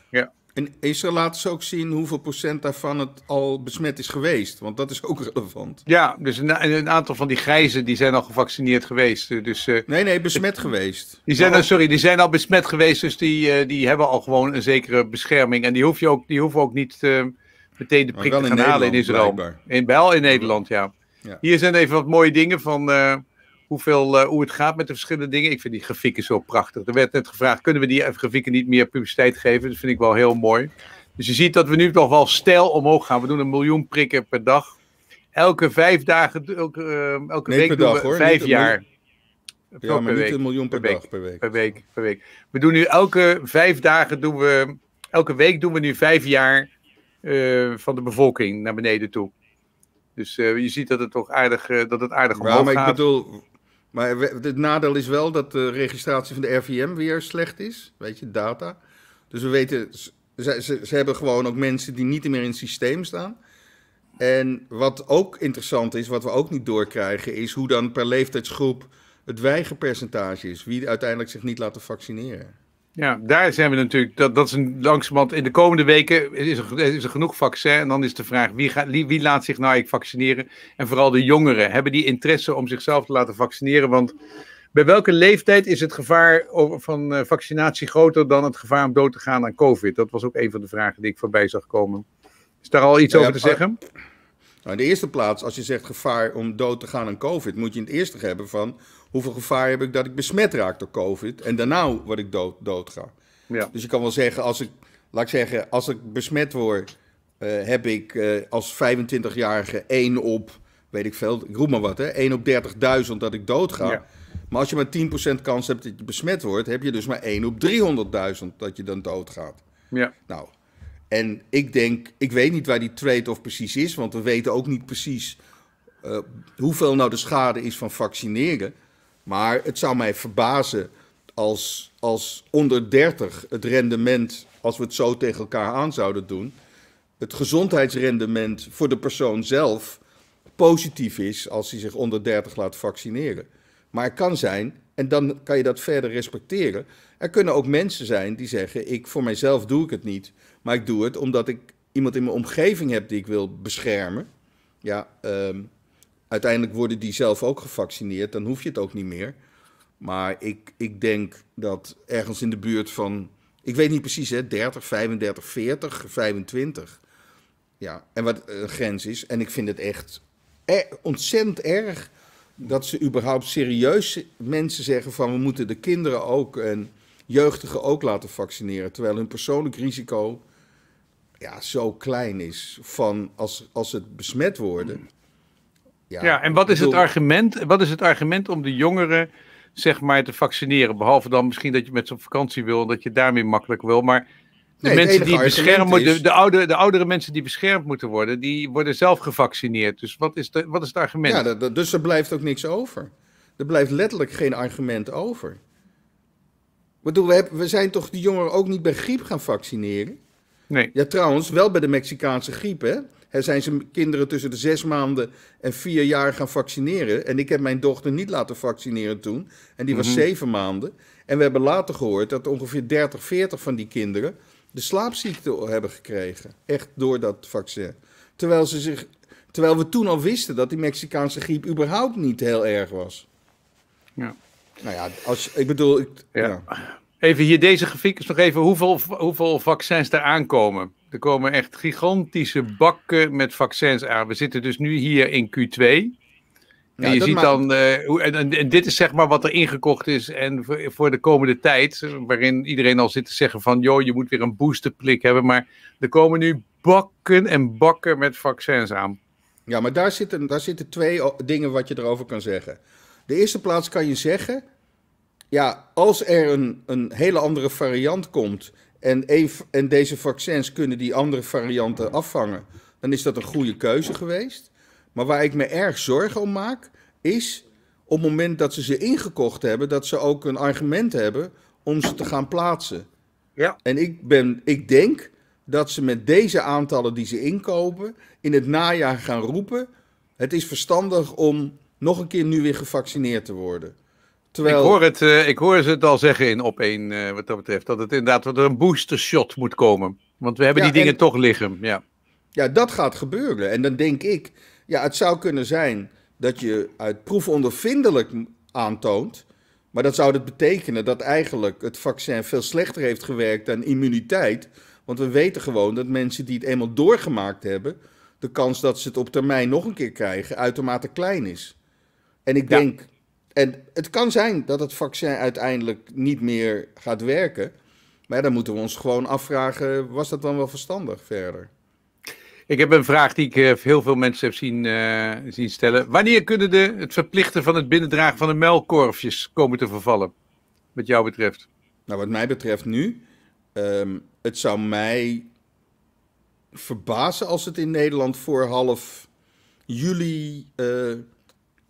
ja. En Israël laat ze ook zien hoeveel procent daarvan het al besmet is geweest. Want dat is ook [laughs] relevant. Ja, dus een, een aantal van die grijzen die zijn al gevaccineerd geweest. Eh, dus, eh, nee, nee, besmet geweest. Die zijn, sorry, die zijn al besmet geweest. Dus die, eh, die hebben al gewoon een zekere bescherming. En die hoef je ook, die hoeven ook niet meteen de prik te gaan halen in Israël. In, wel in Nederland, ja. ja. Hier zijn even wat mooie dingen van hoeveel, eh, hoe het gaat met de verschillende dingen. Ik vind die grafieken zo prachtig. Er werd net gevraagd, kunnen we die grafieken niet meer publiciteit geven? Dat vind ik wel heel mooi. Dus je ziet dat we nu toch wel stijl omhoog gaan. We doen een miljoen prikken per dag. Elke vijf dagen, elke, uh, elke nee, week per dag, we hoor. vijf jaar. Ja, maar niet een miljoen per, dag, week. per week. Per week, per week. We doen nu elke vijf dagen, doen we, elke week doen we nu vijf jaar eh, van de bevolking naar beneden toe. Dus je ziet dat het toch aardig, dat het aardig omhoog ja, maar gaat. Ik bedoel, maar het nadeel is wel dat de registratie van de RVM weer slecht is. Weet je, data. Dus we weten, ze, ze, hebben gewoon ook mensen die niet meer in het systeem staan. En wat ook interessant is, wat we ook niet doorkrijgen, is hoe dan per leeftijdsgroep het weigerpercentage is. Wie uiteindelijk zich niet laten vaccineren. Ja, daar zijn we natuurlijk. Dat, dat is een langzamerhand. In de komende weken is er, is genoeg vaccin. En dan is de vraag: wie, gaat, wie laat zich nou eigenlijk vaccineren? En vooral de jongeren. Hebben die interesse om zichzelf te laten vaccineren? Want bij welke leeftijd is het gevaar van eh, vaccinatie groter dan het gevaar om dood te gaan aan COVID? Dat was ook een van de vragen die ik voorbij zag komen. Is daar al iets nou over te ah, zeggen? Nou, in de eerste plaats, als je zegt gevaar om dood te gaan aan COVID, moet je het eerste hebben van hoeveel gevaar heb ik dat ik besmet raak door COVID en daarna word ik dood, dood ga. Ja. Dus je kan wel zeggen, als ik, laat ik zeggen, als ik besmet word, eh, heb ik eh, als 25-jarige 1 op, weet ik veel, ik roep maar wat, hè, 1 op 30.000 dat ik dood ga. Ja. Maar als je maar 10% kans hebt dat je besmet wordt, heb je dus maar 1 op 300.000 dat je dan doodgaat. Ja. Nou, en ik denk, ik weet niet waar die trade-off precies is, want we weten ook niet precies eh, hoeveel nou de schade is van vaccineren. Maar het zou mij verbazen als, als onder 30 het rendement, als we het zo tegen elkaar aan zouden doen, het gezondheidsrendement voor de persoon zelf positief is als hij zich onder 30 laat vaccineren. Maar het kan zijn, en dan kan je dat verder respecteren. Er kunnen ook mensen zijn die zeggen: ik voor mijzelf doe ik het niet, maar ik doe het omdat ik iemand in mijn omgeving heb die ik wil beschermen. Ja, um, uiteindelijk worden die zelf ook gevaccineerd, dan hoef je het ook niet meer. Maar ik, ik denk dat ergens in de buurt van, ik weet niet precies, hè, 30, 35, 40, 25. Ja, en wat een grens is. En ik vind het echt ontzettend erg dat ze überhaupt serieus mensen zeggen van we moeten de kinderen ook en jeugdigen ook laten vaccineren. Terwijl hun persoonlijk risico ja, zo klein is van als, als het besmet worden. Ja, en wat is, het argument, wat is het argument om de jongeren zeg maar te vaccineren? Behalve dan misschien dat je met zo'n vakantie wil en dat je daarmee makkelijk wil. Maar de mensen die beschermd de, de, oude, de oudere mensen die beschermd moeten worden, die worden zelf gevaccineerd. Dus wat is, de, wat is het argument? Ja, dus er blijft ook niks over. Er blijft letterlijk geen argument over. Bedoel, we, we zijn toch die jongeren ook niet bij griep gaan vaccineren? Nee. Ja, trouwens, wel bij de Mexicaanse griep, hè? Er zijn ze kinderen tussen de zes maanden en vier jaar gaan vaccineren. En ik heb mijn dochter niet laten vaccineren toen. En die was mhm. zeven maanden. En we hebben later gehoord dat ongeveer 30, 40 van die kinderen de slaapziekte hebben gekregen. Echt door dat vaccin. Terwijl, ze zich, terwijl we toen al wisten dat die Mexicaanse griep überhaupt niet heel erg was. Ja. Nou ja, als, ik bedoel... Ik, ja. Even hier, deze grafiek is nog even hoeveel, hoeveel vaccins er aankomen. Er komen echt gigantische bakken met vaccins aan. We zitten dus nu hier in Q2. En ja, je ziet dan, eh, hoe, en, dit is zeg maar wat er ingekocht is en voor, de komende tijd, waarin iedereen al zit te zeggen van, joh, je moet weer een boosterplik hebben, maar er komen nu bakken en bakken met vaccins aan. Ja, maar daar zitten, daar zitten twee dingen wat je erover kan zeggen. De eerste plaats kan je zeggen, ja, als er een, een hele andere variant komt en, en deze vaccins kunnen die andere varianten afvangen, dan is dat een goede keuze geweest. Maar waar ik me erg zorgen om maak, is op het moment dat ze ze ingekocht hebben, dat ze ook een argument hebben om ze te gaan plaatsen. Ja. En ik, ben, ik denk dat ze met deze aantallen die ze inkopen, in het najaar gaan roepen: het is verstandig om nog een keer nu weer gevaccineerd te worden. Terwijl... Ik, hoor het, eh, ik hoor ze het al zeggen in op één, eh, wat dat betreft. Dat het inderdaad dat er een booster shot moet komen. Want we hebben die dingen toch liggen. Ja. ja, dat gaat gebeuren. En dan denk ik, ja, het zou kunnen zijn dat je uit proefondervindelijk aantoont. Maar dat zou dat betekenen dat eigenlijk het vaccin veel slechter heeft gewerkt dan immuniteit. Want we weten gewoon dat mensen die het eenmaal doorgemaakt hebben, de kans dat ze het op termijn nog een keer krijgen uitermate klein is. En ik denk en het kan zijn dat het vaccin uiteindelijk niet meer gaat werken. Maar dan moeten we ons gewoon afvragen: was dat dan wel verstandig verder? Ik heb een vraag die ik eh, heel veel mensen heb zien, eh, zien stellen. Wanneer kunnen de, het verplichten van het binnendragen van de melkkorfjes komen te vervallen? Wat jou betreft. Nou, wat mij betreft nu. Ehm, het zou mij verbazen als het in Nederland voor half juli eh,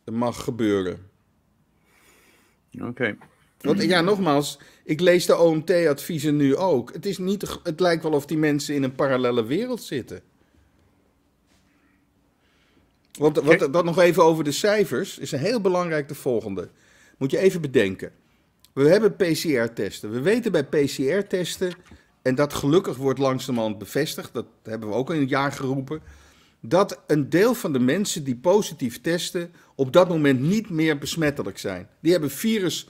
mag gebeuren. Oké. Want ja, nogmaals, ik lees de OMT-adviezen nu ook. Het, is niet, het lijkt wel of die mensen in een parallele wereld zitten. Want wat, dat nog even over de cijfers is een heel belangrijk de volgende. Moet je even bedenken. We hebben PCR-testen. We weten bij PCR-testen, en dat gelukkig wordt langzamerhand bevestigd, dat hebben we ook in het jaar geroepen dat een deel van de mensen die positief testen op dat moment niet meer besmettelijk zijn. Die hebben virus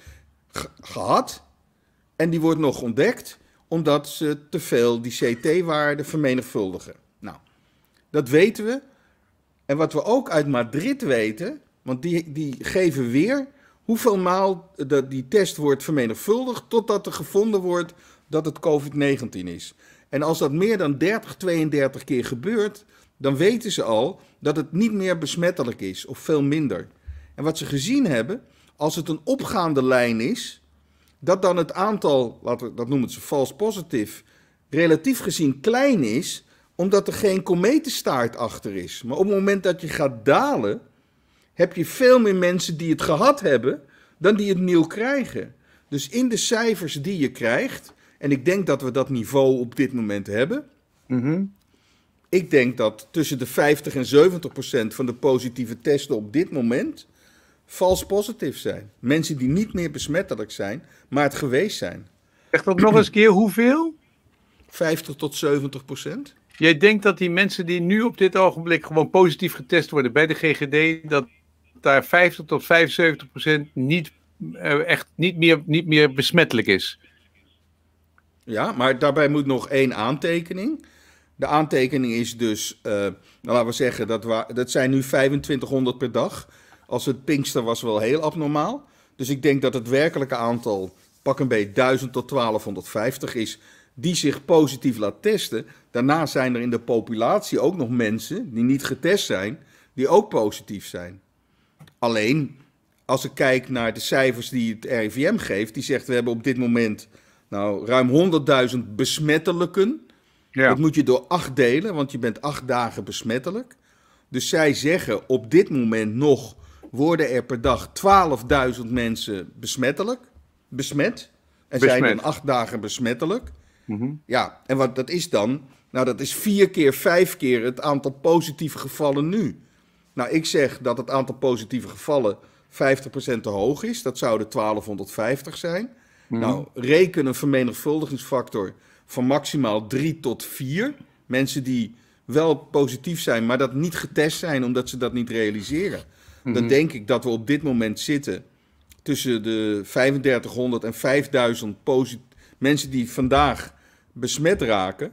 gehad en die wordt nog ontdekt omdat ze te veel die ct waarde vermenigvuldigen. Nou, dat weten we. En wat we ook uit Madrid weten, want die, die geven weer hoeveel maal die test wordt vermenigvuldigd totdat er gevonden wordt dat het COVID-19 is. En als dat meer dan 30, 32 keer gebeurt, dan weten ze al dat het niet meer besmettelijk is of veel minder. En wat ze gezien hebben, als het een opgaande lijn is, dat dan het aantal, laten we, dat noemen ze vals positief, relatief gezien klein is, omdat er geen kometenstaart achter is. Maar op het moment dat je gaat dalen, heb je veel meer mensen die het gehad hebben dan die het nieuw krijgen. Dus in de cijfers die je krijgt, en ik denk dat we dat niveau op dit moment hebben, mhm. Ik denk dat tussen de 50 en 70 procent van de positieve testen op dit moment vals positief zijn. Mensen die niet meer besmettelijk zijn, maar het geweest zijn. Zeg dat nog eens een keer hoeveel? 50 tot 70 procent. Jij denkt dat die mensen die nu op dit ogenblik gewoon positief getest worden bij de GGD, dat daar 50 tot 75 procent niet, eh, echt niet meer, niet meer besmettelijk is? Ja, maar daarbij moet nog één aantekening. De aantekening is dus, eh, nou, laten we zeggen, dat, dat zijn nu 2500 per dag. Als het Pinkster was, wel heel abnormaal. Dus ik denk dat het werkelijke aantal pak een beetje 1000 tot 1250 is die zich positief laat testen. Daarna zijn er in de populatie ook nog mensen die niet getest zijn, die ook positief zijn. Alleen, als ik kijk naar de cijfers die het RIVM geeft, die zegt we hebben op dit moment nou, ruim 100.000 besmettelijken dat moet je door acht delen, want je bent acht dagen besmettelijk. Dus zij zeggen op dit moment nog worden er per dag 12.000 mensen besmettelijk, besmet. En zijn dan acht dagen besmettelijk. Mhm. Ja, en wat dat is dan? Nou, dat is vier keer, vijf keer het aantal positieve gevallen nu. Nou, ik zeg dat het aantal positieve gevallen 50% te hoog is. Dat zouden 1250 zijn. Mhm. Nou, reken een vermenigvuldigingsfactor van maximaal drie tot vier. Mensen die wel positief zijn, maar dat niet getest zijn omdat ze dat niet realiseren. Dan mhm. denk ik dat we op dit moment zitten tussen de 3500 en 5000 mensen die vandaag besmet raken.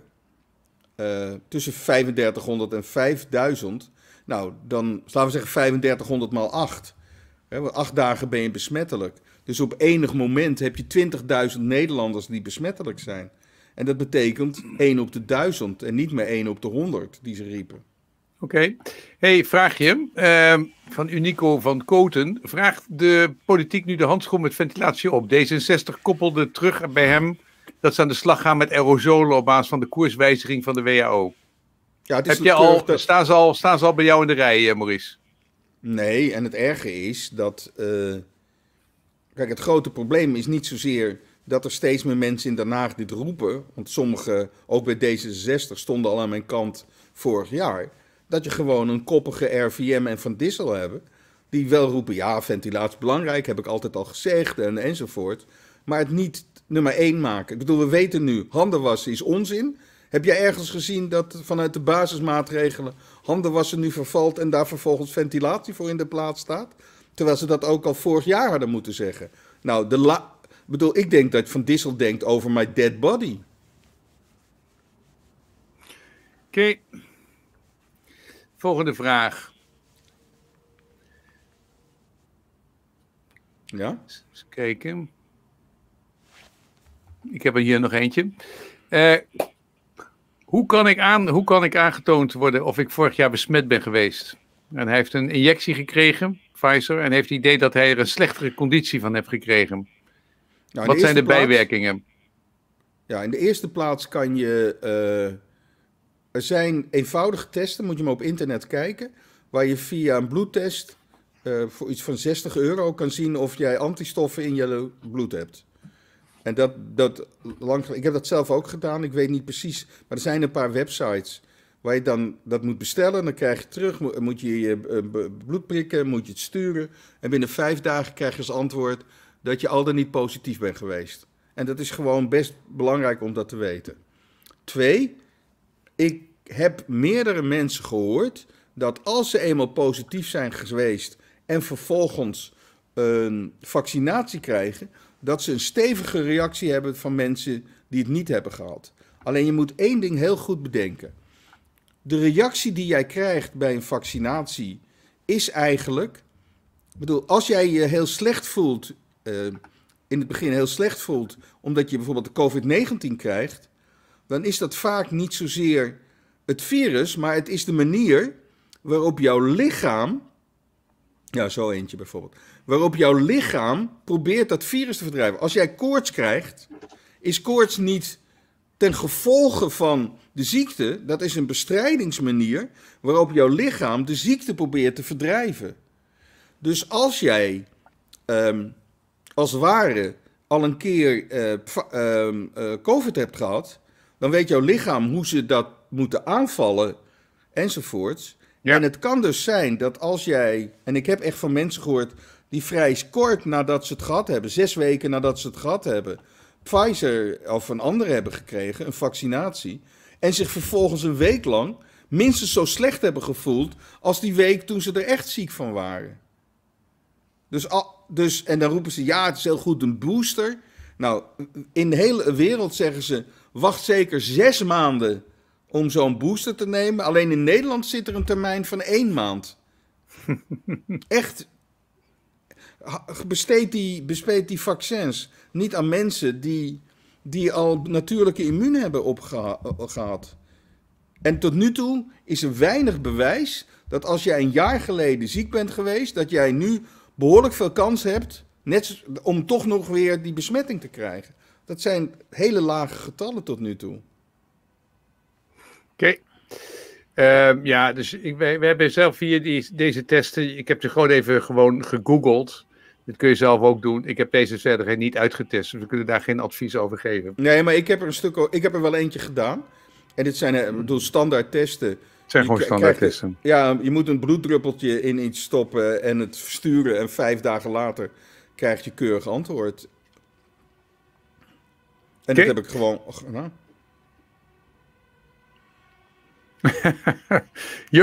Eh, tussen 3500 en 5000. Nou, dan laten we zeggen 3500 maal 8. Hè, want acht dagen ben je besmettelijk. Dus op enig moment heb je 20.000 Nederlanders die besmettelijk zijn. En dat betekent 1 op de 1000 en niet meer 1 op de 100 die ze riepen. Oké. Okay. Hey, vraagje uh, ehm, van Unico van Koten. Vraagt de politiek nu de handschoen met ventilatie op? D66 koppelde terug bij hem dat ze aan de slag gaan met aerosolen op basis van de koerswijziging van de WHO. Ja, het is Heb je al, staan, ze al, staan ze al bij jou in de rij, eh, Maurice? Nee, en het erge is dat. Eh, kijk, het grote probleem is niet zozeer dat er steeds meer mensen in Den Haag dit roepen. Want sommigen, ook bij D66, stonden al aan mijn kant vorig jaar. Dat je gewoon een koppige RVM en Van Dissel hebben. Die wel roepen, ja, ventilatie is belangrijk, heb ik altijd al gezegd en, enzovoort. Maar het niet nummer één maken. Ik bedoel, we weten nu, handen wassen is onzin. Heb jij ergens gezien dat vanuit de basismaatregelen handen wassen nu vervalt en daar vervolgens ventilatie voor in de plaats staat? Terwijl ze dat ook al vorig jaar hadden moeten zeggen. Nou, de la bedoel, ik denk dat Van Dissel denkt over my dead body. Oké. Volgende vraag. Ja? Eens kijken. Ik heb er hier nog eentje. Eh, hoe, kan ik aan, hoe kan ik aangetoond worden of ik vorig jaar besmet ben geweest? En hij heeft een injectie gekregen, Pfizer, en heeft het idee dat hij er een slechtere conditie van heeft gekregen. Nou, Wat zijn de bijwerkingen? Ja, in de eerste plaats kan je. Eh, er zijn eenvoudige testen, moet je maar op internet kijken. Waar je via een bloedtest eh, voor iets van 60 euro kan zien of jij antistoffen in je bloed hebt. En dat, dat lang, ik heb dat zelf ook gedaan, ik weet niet precies, maar er zijn een paar websites waar je dan dat moet bestellen. Dan krijg je terug, moet je je eh, bloed prikken, moet je het sturen. En binnen vijf dagen krijg je als antwoord, dat je al dan niet positief bent geweest. En dat is gewoon best belangrijk om dat te weten. Twee, ik heb meerdere mensen gehoord dat als ze eenmaal positief zijn geweest en vervolgens een vaccinatie krijgen, dat ze een stevige reactie hebben van mensen die het niet hebben gehad. Alleen je moet één ding heel goed bedenken. De reactie die jij krijgt bij een vaccinatie is eigenlijk. bedoel, als jij je heel slecht voelt eh, in het begin heel slecht voelt, omdat je bijvoorbeeld de COVID-19 krijgt, dan is dat vaak niet zozeer het virus, maar het is de manier waarop jouw lichaam, ja zo eentje bijvoorbeeld, waarop jouw lichaam probeert dat virus te verdrijven. Als jij koorts krijgt, is koorts niet ten gevolge van de ziekte, dat is een bestrijdingsmanier waarop jouw lichaam de ziekte probeert te verdrijven. Dus als jij ehm, als ware al een keer eh, ehm, eh, COVID hebt gehad, dan weet jouw lichaam hoe ze dat moeten aanvallen enzovoorts. En het kan dus zijn dat als jij, en ik heb echt van mensen gehoord die vrij kort nadat ze het gehad hebben, zes weken nadat ze het gehad hebben, Pfizer of een andere hebben gekregen, een vaccinatie, en zich vervolgens een week lang minstens zo slecht hebben gevoeld als die week toen ze er echt ziek van waren. Dus, dus, en dan roepen ze, ja, het is heel goed, een booster. Nou, in de hele wereld zeggen ze, wacht zeker zes maanden om zo'n booster te nemen. Alleen in Nederland zit er een termijn van één maand. [laughs] Echt, besteed die, die vaccins niet aan mensen die, die al natuurlijke immuun hebben opgehaald. En tot nu toe is er weinig bewijs dat als jij een jaar geleden ziek bent geweest, dat jij nu behoorlijk veel kans hebt net om toch nog weer die besmetting te krijgen. Dat zijn hele lage getallen tot nu toe. Oké. Okay. Ehm, ja, dus ik, hebben zelf hier die, deze testen, ik heb ze gewoon even gewoon gegoogeld. Dat kun je zelf ook doen. Ik heb deze verder niet uitgetest, dus we kunnen daar geen advies over geven. Nee, maar ik heb er, een stuk, ik heb er wel eentje gedaan. En dit zijn, eh, ik bedoel, standaard testen zijn gewoon standaard Ja, je moet een bloeddruppeltje in iets stoppen en het versturen. En vijf dagen later krijg je keurig antwoord. En okay. dat heb ik gewoon gedaan. [laughs]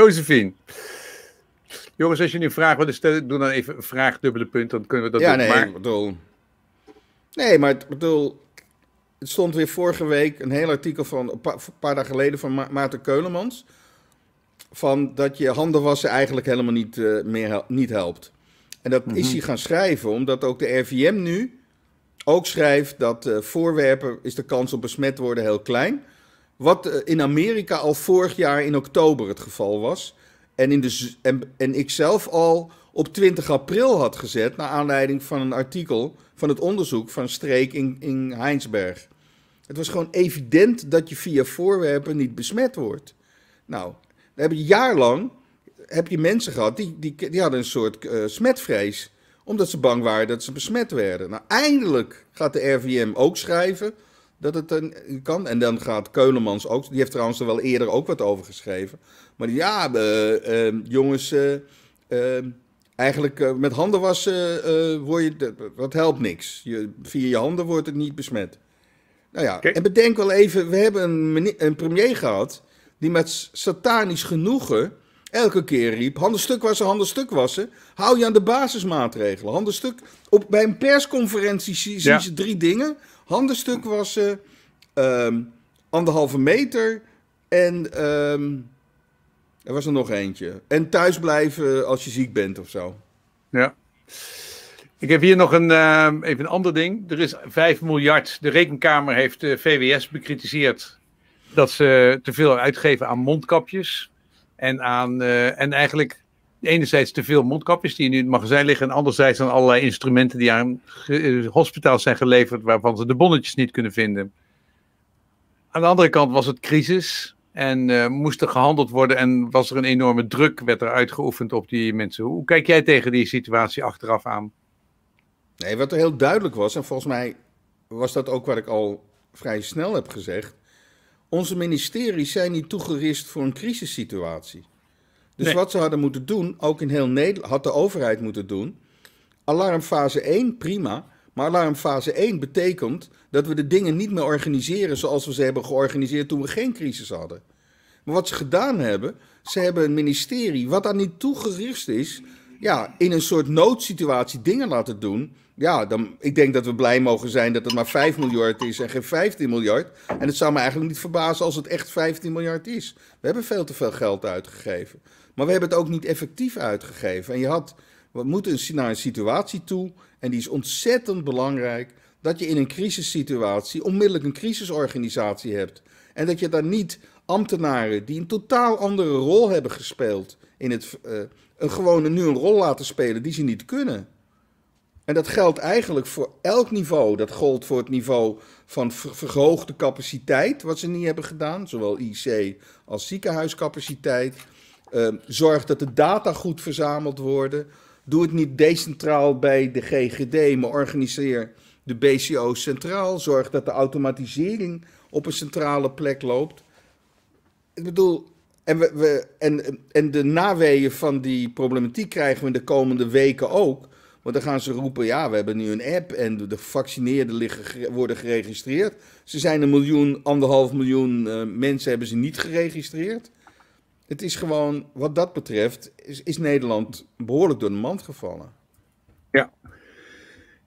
Jongens, als je nu vragen wil stellen, doe dan even vraag dubbele punt, dan kunnen we dat ja, doen. Nee, maar... bedoel... Nee, maar bedoel, het stond weer vorige week een heel artikel van een paar, dagen geleden van Maarten Keulemans van dat je handen wassen eigenlijk helemaal niet eh, meer niet helpt. En dat is mhm. hij gaan schrijven, omdat ook de RVM nu ook schrijft dat eh, voorwerpen is de kans op besmet worden heel klein. Wat eh, in Amerika al vorig jaar in oktober het geval was. En, in de en, en ik zelf al op 20 april had gezet, naar aanleiding van een artikel van het onderzoek van Streek in, in Heinsberg. Het was gewoon evident dat je via voorwerpen niet besmet wordt. Nou, dan heb je jaarlang heb je mensen gehad die, die, die hadden een soort uh, smetvrees. Omdat ze bang waren dat ze besmet werden. Nou, eindelijk gaat de RVM ook schrijven dat het een, kan. En dan gaat Keulemans ook. Die heeft trouwens er wel eerder ook wat over geschreven. Maar ja, eh, eh, jongens. Eigenlijk met handen wassen word je, dat helpt niks. Je, via je handen wordt het niet besmet. Nou ja, en bedenk wel even, we hebben een, een premier gehad die met satanisch genoegen elke keer riep: handen stuk wassen, handen stuk wassen. Hou je aan de basismaatregelen. Handen stuk. Op, bij een persconferentie zie je drie dingen: handen stuk wassen, ehm, anderhalve meter en. Ehm, er was er nog eentje. En thuis blijven als je ziek bent of zo. Ja. Ik heb hier nog een, ehm, even een ander ding. Er is 5 miljard. De rekenkamer heeft de eh, VWS bekritiseerd dat ze te veel uitgeven aan mondkapjes. En, aan, eh, en eigenlijk enerzijds te veel mondkapjes die nu in het magazijn liggen. En anderzijds aan allerlei instrumenten die aan eh, hospitaals zijn geleverd. Waarvan ze de bonnetjes niet kunnen vinden. Aan de andere kant was het crisis. En uh, moest er gehandeld worden. En was er een enorme druk werd er uitgeoefend op die mensen. Hoe kijk jij tegen die situatie achteraf aan? Nee, wat er heel duidelijk was. En volgens mij was dat ook wat ik al vrij snel heb gezegd onze ministeries zijn niet toegerust voor een crisissituatie. Dus wat ze hadden moeten doen, ook in heel Nederland, had de overheid moeten doen. Alarmfase 1, prima. Maar alarmfase 1 betekent dat we de dingen niet meer organiseren zoals we ze hebben georganiseerd toen we geen crisis hadden. Maar wat ze gedaan hebben, ze hebben een ministerie wat daar niet toegerust is, ja, in een soort noodsituatie dingen laten doen ja, dan, ik denk dat we blij mogen zijn dat het maar 5 miljard is en geen 15 miljard. En het zou me eigenlijk niet verbazen als het echt 15 miljard is. We hebben veel te veel geld uitgegeven. Maar we hebben het ook niet effectief uitgegeven. En je had, we moeten naar een situatie toe, en die is ontzettend belangrijk, dat je in een crisissituatie onmiddellijk een crisisorganisatie hebt. En dat je daar niet ambtenaren die een totaal andere rol hebben gespeeld in het, eh, een gewone nu een rol laten spelen die ze niet kunnen. En dat geldt eigenlijk voor elk niveau. Dat gold voor het niveau van verhoogde capaciteit, wat ze niet hebben gedaan, zowel IC als ziekenhuiscapaciteit. Ehm, zorg dat de data goed verzameld worden. Doe het niet decentraal bij de GGD, maar organiseer de BCO centraal. Zorg dat de automatisering op een centrale plek loopt. Ik bedoel, en, we, we, en, en de naweeën van die problematiek krijgen we in de komende weken ook. Want dan gaan ze roepen, ja, we hebben nu een app en de gevaccineerden liggen, worden geregistreerd. Ze zijn een miljoen, anderhalf miljoen eh, mensen hebben ze niet geregistreerd. Het is gewoon, wat dat betreft, is, Nederland behoorlijk door de mand gevallen. Ja.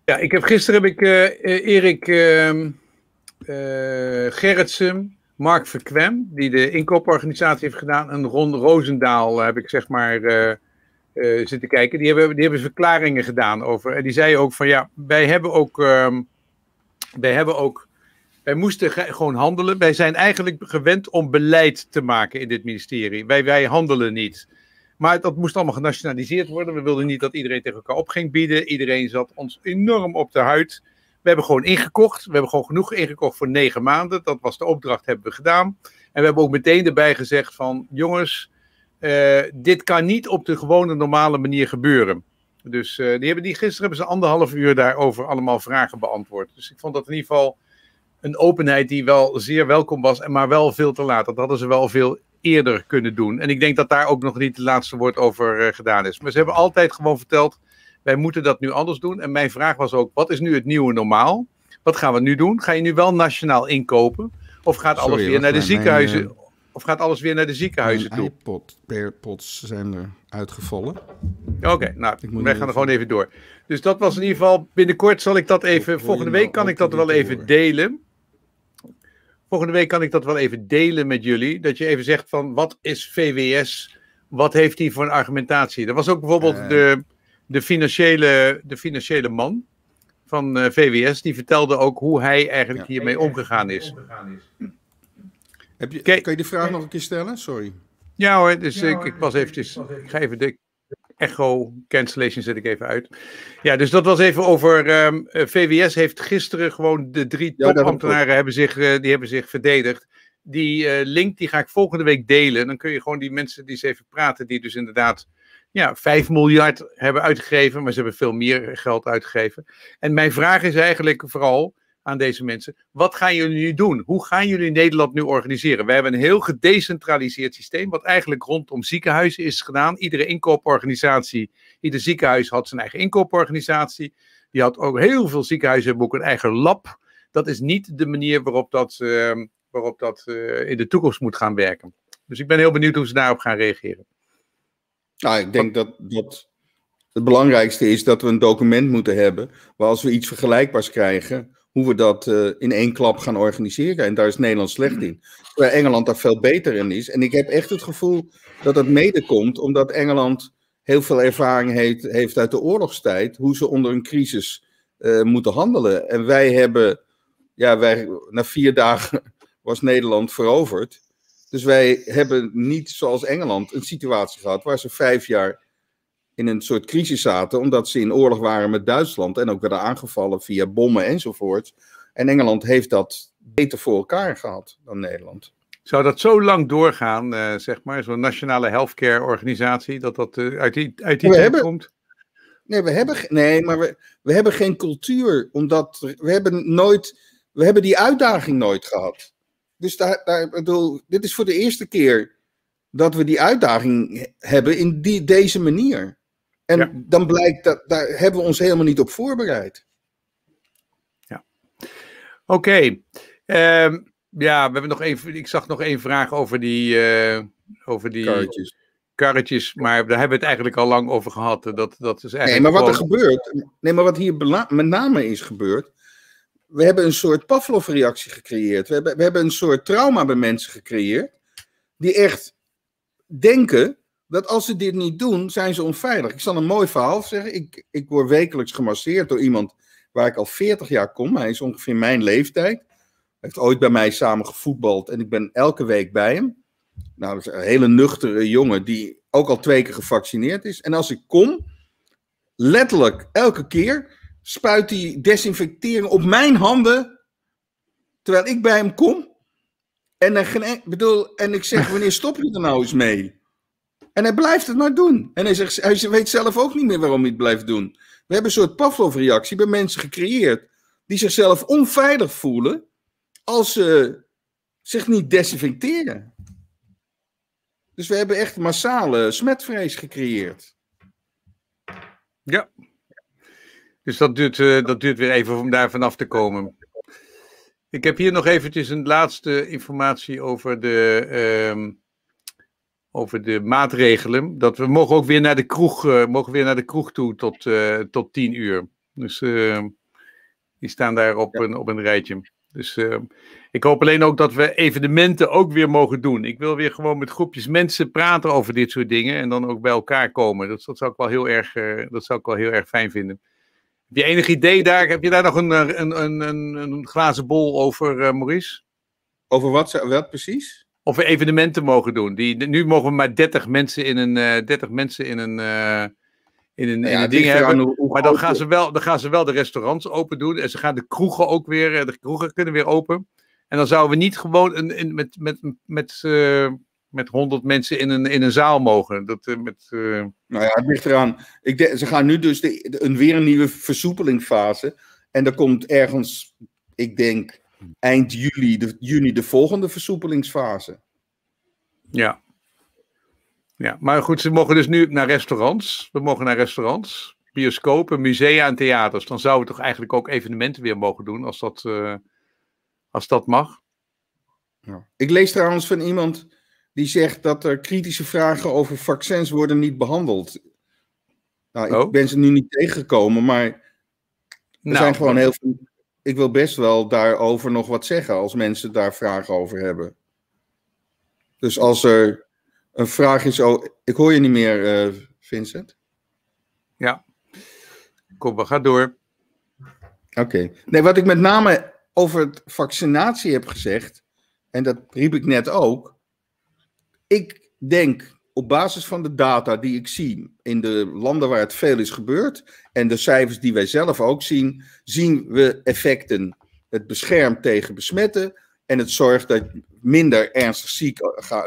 Ja, ik heb gisteren heb ik uh, Erik uh, Gerritsen, Mark Verkwem, die de inkooporganisatie heeft gedaan, en Ron Roosendaal heb ik zeg maar eh, zitten kijken. Die hebben, die hebben verklaringen gedaan over. En die zei ook van ja, wij hebben ook. Ehm, wij hebben ook. Wij moesten gewoon handelen. Wij zijn eigenlijk gewend om beleid te maken in dit ministerie. Wij, wij handelen niet. Maar dat moest allemaal genationaliseerd worden. We wilden niet dat iedereen tegen elkaar op ging bieden. Iedereen zat ons enorm op de huid. We hebben gewoon ingekocht. We hebben gewoon genoeg ingekocht voor negen maanden. Dat was de opdracht, hebben we gedaan. En we hebben ook meteen erbij gezegd van jongens, eh, dit kan niet op de gewone normale manier gebeuren. Dus eh, die hebben die, gisteren hebben ze anderhalf uur daarover allemaal vragen beantwoord. Dus ik vond dat in ieder geval een openheid die wel zeer welkom was, maar wel veel te laat. Dat hadden ze wel veel eerder kunnen doen. En ik denk dat daar ook nog niet het laatste woord over eh, gedaan is. Maar ze hebben altijd gewoon verteld, wij moeten dat nu anders doen. En mijn vraag was ook, wat is nu het nieuwe normaal? Wat gaan we nu doen? Ga je nu wel nationaal inkopen? Of gaat alles weer naar de ziekenhuizen? Of gaat alles weer naar de ziekenhuizen toe? ipod AirPods zijn er uitgevallen. Oké, nou, ik wij gaan er gewoon even door. Dus dat was in ieder geval, binnenkort zal ik dat even, volgende week nou kan ik dat wel even delen. Volgende week kan ik dat wel even delen met jullie. Dat je even zegt van, wat is VWS? Wat heeft hij voor een argumentatie? Er was ook bijvoorbeeld eh. de, de, financiële, de financiële man van eh, VWS. Die vertelde ook hoe hij eigenlijk hiermee omgegaan is. Omgegaan is. Heb je, kan je die vraag eh, nog een keer stellen? Sorry. Ja hoor, dus ik, ik pas eventjes, ik ga even de echo cancellation zet ik even uit. Ja, dus dat was even over ehm, eh, VWS heeft gisteren gewoon de drie ja, topambtenaren hebben zich, eh, die hebben zich verdedigd. Die link die ga ik volgende week delen. Dan kun je gewoon die mensen die eens even praten, die dus inderdaad ja, 5 miljard hebben uitgegeven, maar ze hebben veel meer geld uitgegeven. En mijn vraag is eigenlijk vooral, aan deze mensen. Wat gaan jullie nu doen? Hoe gaan jullie Nederland nu organiseren? We hebben een heel gedecentraliseerd systeem, wat eigenlijk rondom ziekenhuizen is gedaan. Iedere inkooporganisatie, ieder ziekenhuis had zijn eigen inkooporganisatie. Die had ook heel veel ziekenhuizen hebben ook een eigen lab. Dat is niet de manier waarop dat, ehm, waarop dat eh, in de toekomst moet gaan werken. Dus ik ben heel benieuwd hoe ze daarop gaan reageren. Nou, ik denk dat, dat het belangrijkste is dat we een document moeten hebben. Waar als we iets vergelijkbaars krijgen, hoe we dat eh, in één klap gaan organiseren. En daar is Nederland slecht in. Terwijl Engeland daar veel beter in is. En ik heb echt het gevoel dat dat mede komt omdat Engeland heel veel ervaring heeft, heeft uit de oorlogstijd. Hoe ze onder een crisis eh, moeten handelen. En wij hebben, ja, wij, na vier dagen [laughs] was Nederland veroverd. Dus wij hebben niet zoals Engeland een situatie gehad waar ze vijf jaar in een soort crisis zaten, omdat ze in oorlog waren met Duitsland en ook werden aangevallen via bommen enzovoort. En Engeland heeft dat beter voor elkaar gehad dan Nederland. Zou dat zo lang doorgaan, eh, zeg maar, zo'n nationale healthcare organisatie, dat dat eh, uit die, uit die tijd komt? Nee, we hebben, nee maar we, we hebben geen cultuur, omdat we hebben, nooit, we hebben die uitdaging nooit gehad. Dus daar, daar, bedoel, dit is voor de eerste keer dat we die uitdaging hebben in die, deze manier. En dan blijkt dat daar hebben we ons helemaal niet op voorbereid. Ja. Oké. Ehm, ja, we hebben nog even. Ik zag nog één vraag over die. Eh, over die karretjes. karretjes. Maar daar hebben we het eigenlijk al lang over gehad. Dat, dat is eigenlijk nee, maar wat er gebeurt. Nee, maar wat hier met name is gebeurd. We hebben een soort Pavlov-reactie gecreëerd. We hebben, we hebben een soort trauma bij mensen gecreëerd. Die echt denken dat als ze dit niet doen, zijn ze onveilig. Ik zal een mooi verhaal zeggen. Ik, ik word wekelijks gemasseerd door iemand waar ik al 40 jaar kom. Hij is ongeveer mijn leeftijd. Hij heeft ooit bij mij samen gevoetbald en ik ben elke week bij hem. Nou, dat is een hele nuchtere jongen die ook al twee keer gevaccineerd is. En als ik kom, letterlijk elke keer spuit hij desinfectering op mijn handen terwijl ik bij hem kom. En, dan, e- bedoel, en ik zeg, [laughs] wanneer stop je er nou eens mee? En hij blijft het maar doen. En hij, zegt, hij weet zelf ook niet meer waarom hij het blijft doen. We hebben een soort Pavlov-reactie bij mensen gecreëerd die zichzelf onveilig voelen als ze zich niet desinfecteren. Dus we hebben echt massale smetvrees gecreëerd. Ja. Dus dat duurt, eh, dat duurt weer even om daar vanaf te komen. Ik heb hier nog eventjes een laatste informatie over de. Ehm, over de maatregelen. Dat we mogen ook weer naar de kroeg, eh, mogen weer naar de kroeg toe tot, eh, tot tien uur. Dus ehm, die staan daar op, een, op een rijtje. Dus ehm, ik hoop alleen ook dat we evenementen ook weer mogen doen. Ik wil weer gewoon met groepjes mensen praten over dit soort dingen. En dan ook bij elkaar komen. Dat, dat, zou, ik wel heel erg, eh, dat zou ik wel heel erg fijn vinden. Heb je enig idee daar? Heb je daar nog een, een, een, een, glazen bol over, Maurice? Over wat, wat precies? of evenementen mogen doen. Die, nu mogen we maar 30 mensen in een, uh, eh, 30 mensen in een, uh, in een, nou ding hebben. maar dan gaan, ze wel, dan gaan ze wel de restaurants open doen. En ze gaan de kroegen ook weer, eh, de kroegen kunnen weer open. En dan zouden we niet gewoon een, met, met, met, met 100 mensen in een, in een zaal mogen. Dat, met, Nou ja, het ligt eraan. Ik ze gaan nu dus de, een, weer een nieuwe versoepelingfase. En er komt ergens, ik denk eind juli de, juni de volgende versoepelingsfase. Ja. ja, maar goed, ze mogen dus nu naar restaurants. We mogen naar restaurants, bioscopen, musea en theaters. Dan zouden we toch eigenlijk ook evenementen weer mogen doen als dat, eh, als dat mag. Ja. Ik lees trouwens van iemand die zegt dat er kritische vragen over vaccins worden niet behandeld. Nou, ik oh. ben ze nu niet tegengekomen, maar er nou, zijn gewoon heel veel ik wil best wel daarover nog wat zeggen als mensen daar vragen over hebben. Dus als er een vraag is. Oh, ik hoor je niet meer, eh, Vincent. Ja. Kom, we ga door. Oké. Nee, wat ik met name over het vaccinatie heb gezegd. En dat riep ik net ook. Ik denk op basis van de data die ik zie in de landen waar het veel is gebeurd en de cijfers die wij zelf ook zien, zien we effecten. Het beschermt tegen besmetten en het zorgt dat je minder ernstig ziek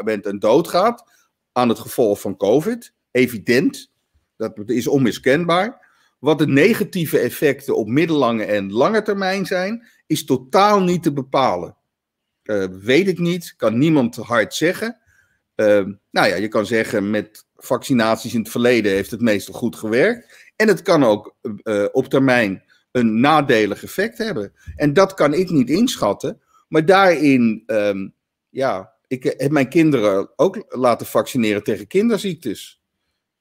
bent en doodgaat aan het gevolg van COVID. Evident, dat is onmiskenbaar. Wat de negatieve effecten op middellange en lange termijn zijn, is totaal niet te bepalen. Eh, weet ik niet, kan niemand hard zeggen. Ehm, nou ja, je kan zeggen met vaccinaties in het verleden heeft het meestal goed gewerkt. En het kan ook eh, op termijn een nadelig effect hebben. En dat kan ik niet inschatten. Maar daarin, ehm, ja, ik heb mijn kinderen ook laten vaccineren tegen kinderziektes.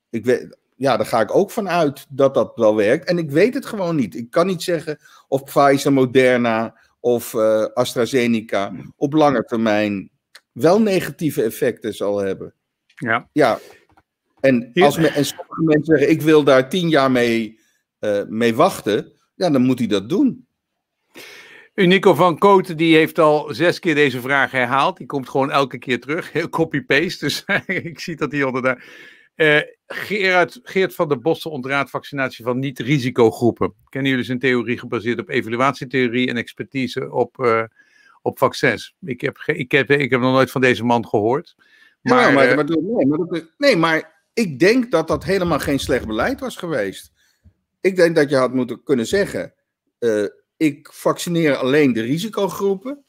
Ik weet, ja, daar ga ik ook van uit dat dat wel werkt. En ik weet het gewoon niet. Ik kan niet zeggen of Pfizer, Moderna of eh, AstraZeneca op lange termijn wel negatieve effecten zal hebben. Ja. ja. En, als en sommige mensen zeggen: ik wil daar tien jaar mee, eh, mee wachten, ja, dan moet hij dat doen. Unico van Koten die heeft al zes keer deze vraag herhaald. Die komt gewoon elke keer terug. Heel copy-paste. Dus [laughs] ik zie dat hij onder daar. Eh, Gerard, Geert van der Bossen ontraadt vaccinatie van niet-risicogroepen. Kennen jullie zijn theorie gebaseerd op evaluatietheorie en expertise op eh, op vaccins. Ik heb, ik, heb, ik heb nog nooit van deze man gehoord. Maar, maar, eh, maar, nee, maar dat, nee, maar ik denk dat dat helemaal geen slecht beleid was geweest. Ik denk dat je had moeten kunnen zeggen: eh, ik vaccineer alleen de risicogroepen.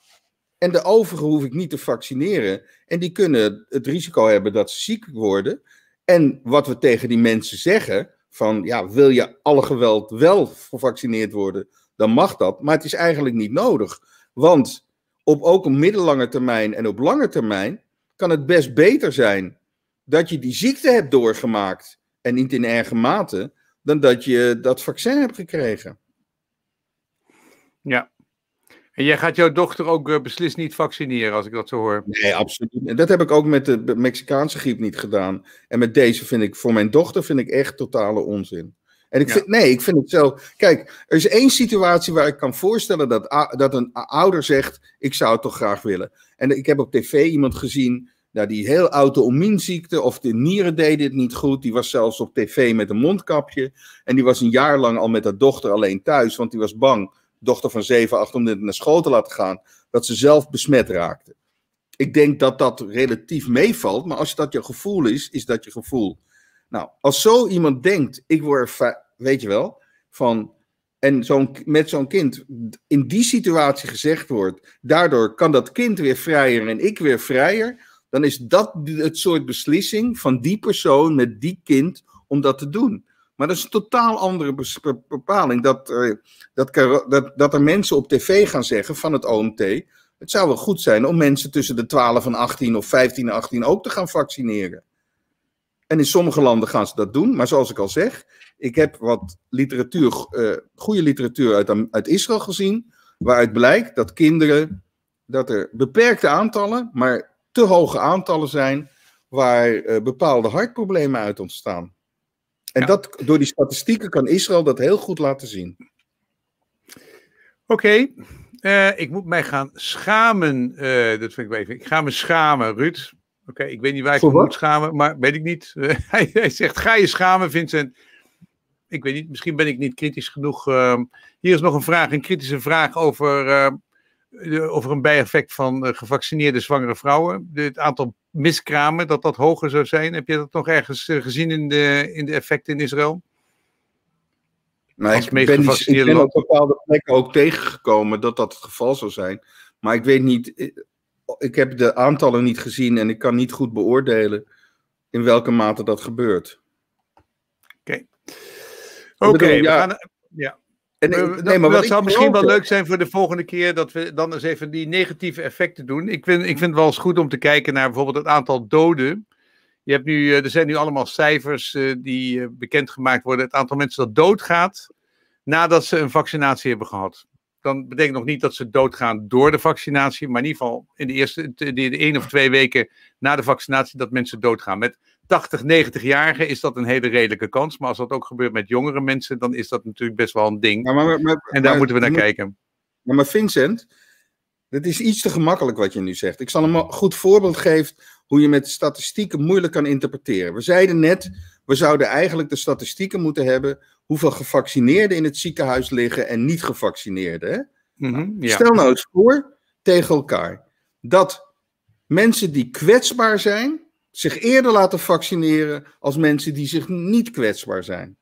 En de overige hoef ik niet te vaccineren. En die kunnen het risico hebben dat ze ziek worden. En wat we tegen die mensen zeggen: van ja, wil je alle geweld wel gevaccineerd worden, dan mag dat. Maar het is eigenlijk niet nodig. Want op ook een middellange termijn en op lange termijn kan het best beter zijn dat je die ziekte hebt doorgemaakt en niet in erge mate, dan dat je dat vaccin hebt gekregen. Ja. En jij gaat jouw dochter ook eh, beslist niet vaccineren, als ik dat zo hoor. Nee, absoluut. En dat heb ik ook met de Mexicaanse griep niet gedaan. En met deze vind ik, voor mijn dochter vind ik echt totale onzin. En ik vind, nee, ik vind het zo. Kijk, er is één situatie waar ik kan voorstellen dat, dat een ouder zegt: Ik zou het toch graag willen. En ik heb op tv iemand gezien. Nou, die heel auto-immuunziekte of de nieren deden het niet goed. Die was zelfs op tv met een mondkapje. En die was een jaar lang al met haar dochter alleen thuis, want die was bang, dochter van 7, 8, om dit naar school te laten gaan, dat ze zelf besmet raakte. Ik denk dat dat relatief meevalt, maar als dat je gevoel is, is dat je gevoel. Nou, als zo iemand denkt, ik word, weet je wel, van, en zo'n met zo'n kind in die situatie gezegd wordt, daardoor kan dat kind weer vrijer en ik weer vrijer, dan is dat het soort beslissing van die persoon met die kind om dat te doen. Maar dat is een totaal andere bepaling. Dat, eh, dat, dat, dat er mensen op tv gaan zeggen van het OMT. Het zou wel goed zijn om mensen tussen de 12 en 18 of 15 en 18 ook te gaan vaccineren. En in sommige landen gaan ze dat doen. Maar zoals ik al zeg, ik heb wat literatuur, uh, goede literatuur uit, uit Israël gezien. Waaruit blijkt dat kinderen, dat er beperkte aantallen, maar te hoge aantallen zijn. Waar eh, bepaalde hartproblemen uit ontstaan. En dat, door die statistieken kan Israël dat heel goed laten zien. Oké, eh, ik moet mij gaan schamen. dat vind ik even. Ik ga me schamen, Ruud. Oké, ik weet niet waar ik voor moet schamen, maar weet ik niet. [laughs] hij, hij, zegt, ga je schamen, Vincent. Ik weet niet, misschien ben ik niet kritisch genoeg. Ehm, hier is nog een vraag, een kritische vraag over, ehm, de, over een bijeffect van eh, gevaccineerde zwangere vrouwen. het aantal miskramen, dat dat hoger zou zijn. Heb je dat nog ergens eh, gezien in de, in de effecten in Israël? Nee, nou, ik ben, ik ben op bepaalde plekken ook tegengekomen dat dat het geval zou zijn. Maar ik weet niet eh, ik heb de aantallen niet gezien en ik kan niet goed beoordelen in welke mate dat gebeurt. Oké. Oké, ja. gaan... Ja. En, nee, maar dat zou misschien wel leuk zijn voor de volgende keer dat we dan eens even die negatieve effecten doen. Ik vind, ik vind het wel eens goed om te kijken naar bijvoorbeeld het aantal doden. Je hebt nu, eh, er zijn nu allemaal cijfers eh, die eh, bekendgemaakt worden. Het aantal mensen dat doodgaat nadat ze een vaccinatie hebben gehad dan betekent nog niet dat ze doodgaan door de vaccinatie, maar in ieder geval in de eerste, de, de één of twee weken na de vaccinatie dat mensen doodgaan. Met 80, 90-jarigen is dat een hele redelijke kans, maar als dat ook gebeurt met jongere mensen, dan is dat natuurlijk best wel een ding. en daar moeten we naar kijken. maar Vincent, het is iets te gemakkelijk wat je nu zegt. Ik zal een goed voorbeeld geven hoe je met statistieken moeilijk kan interpreteren. We zeiden net we zouden eigenlijk de statistieken moeten hebben hoeveel gevaccineerden in het ziekenhuis liggen en niet gevaccineerden. Mhm, nou, stel nou eens voor tegen elkaar dat mensen die kwetsbaar zijn zich eerder laten vaccineren als mensen die zich niet kwetsbaar zijn.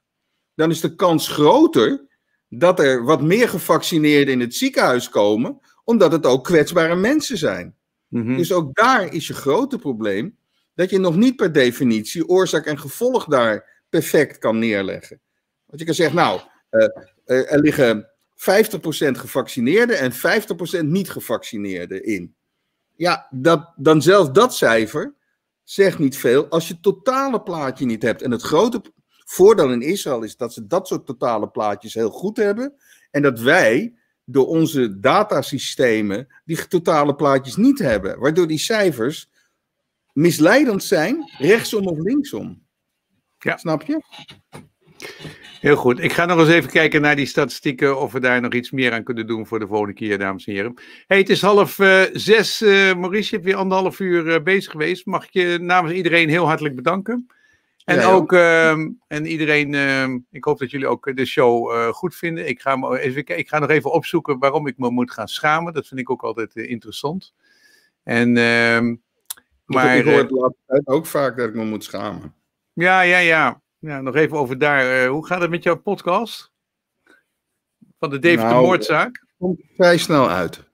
Dan is de kans groter dat er wat meer gevaccineerden in het ziekenhuis komen, omdat het ook kwetsbare mensen zijn. Mhm. Dus ook daar is je grote probleem dat je nog niet per definitie oorzaak en gevolg daar perfect kan neerleggen. Want je kan zeggen, nou, eh, eh, er liggen 50% gevaccineerden en 50% niet gevaccineerden in. Ja, dat, dan zelfs dat cijfer zegt niet veel als je het totale plaatje niet hebt. En het grote voordeel in Israël is dat ze dat soort totale plaatjes heel goed hebben. En dat wij door onze datasystemen die totale plaatjes niet hebben. Waardoor die cijfers misleidend zijn, rechtsom of linksom. Ja. Snap je? Heel goed. Ik ga nog eens even kijken naar die statistieken. Of we daar nog iets meer aan kunnen doen voor de volgende keer, dames en heren. Hey, het is half eh, zes. Eh, Maurice, je hebt weer anderhalf uur eh, bezig geweest. Mag ik je namens iedereen heel hartelijk bedanken. En ook, ehm, en iedereen, ehm, ik hoop dat jullie ook de show goed vinden. Ik ga, even, ik ga nog even opzoeken waarom ik me moet gaan schamen. Dat vind ik ook altijd interessant. En ehm, maar, ik hoor eh, het ook vaak dat ik me moet schamen. Ja, ja, ja. ja nog even over daar. Eh, hoe gaat het met jouw podcast? Van de David nou, de Moordzaak? Komt vrij snel uit.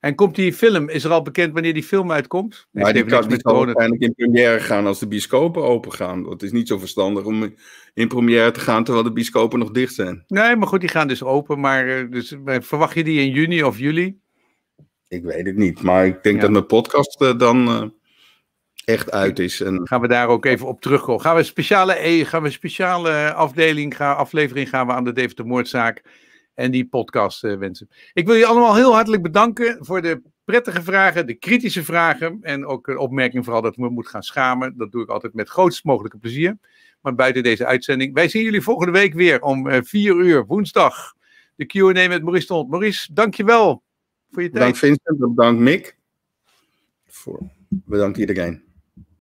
En komt die film, is er al bekend wanneer die film uitkomt? Maar nou, die kan uiteindelijk in première gaan als de bioscopen open gaan. Dat is niet zo verstandig om in première te gaan terwijl de bioscopen nog dicht zijn. Nee, maar goed, die gaan dus open. Maar eh, dus, verwacht je die in juni of juli? Ik weet het niet, maar ik denk dat mijn podcast dan echt uit is. En... Gaan we daar ook even op terugkomen. Gaan we een speciale, e, gaan we speciale afdeling, gaan, aflevering gaan we aan de Deventer Moordzaak en die podcast eh, wensen. Ik wil je allemaal heel hartelijk bedanken voor de prettige vragen, de kritische vragen en ook een eh, opmerking vooral dat we moeten gaan schamen. Dat doe ik altijd met grootst mogelijke plezier. Maar buiten deze uitzending. Wij zien jullie volgende week weer om eh, vier uur woensdag. De Q&A met Maurice Tont. Maurice, dankjewel voor je tijd. Bedankt Vincent, bedankt Mick. Voor, bedankt iedereen.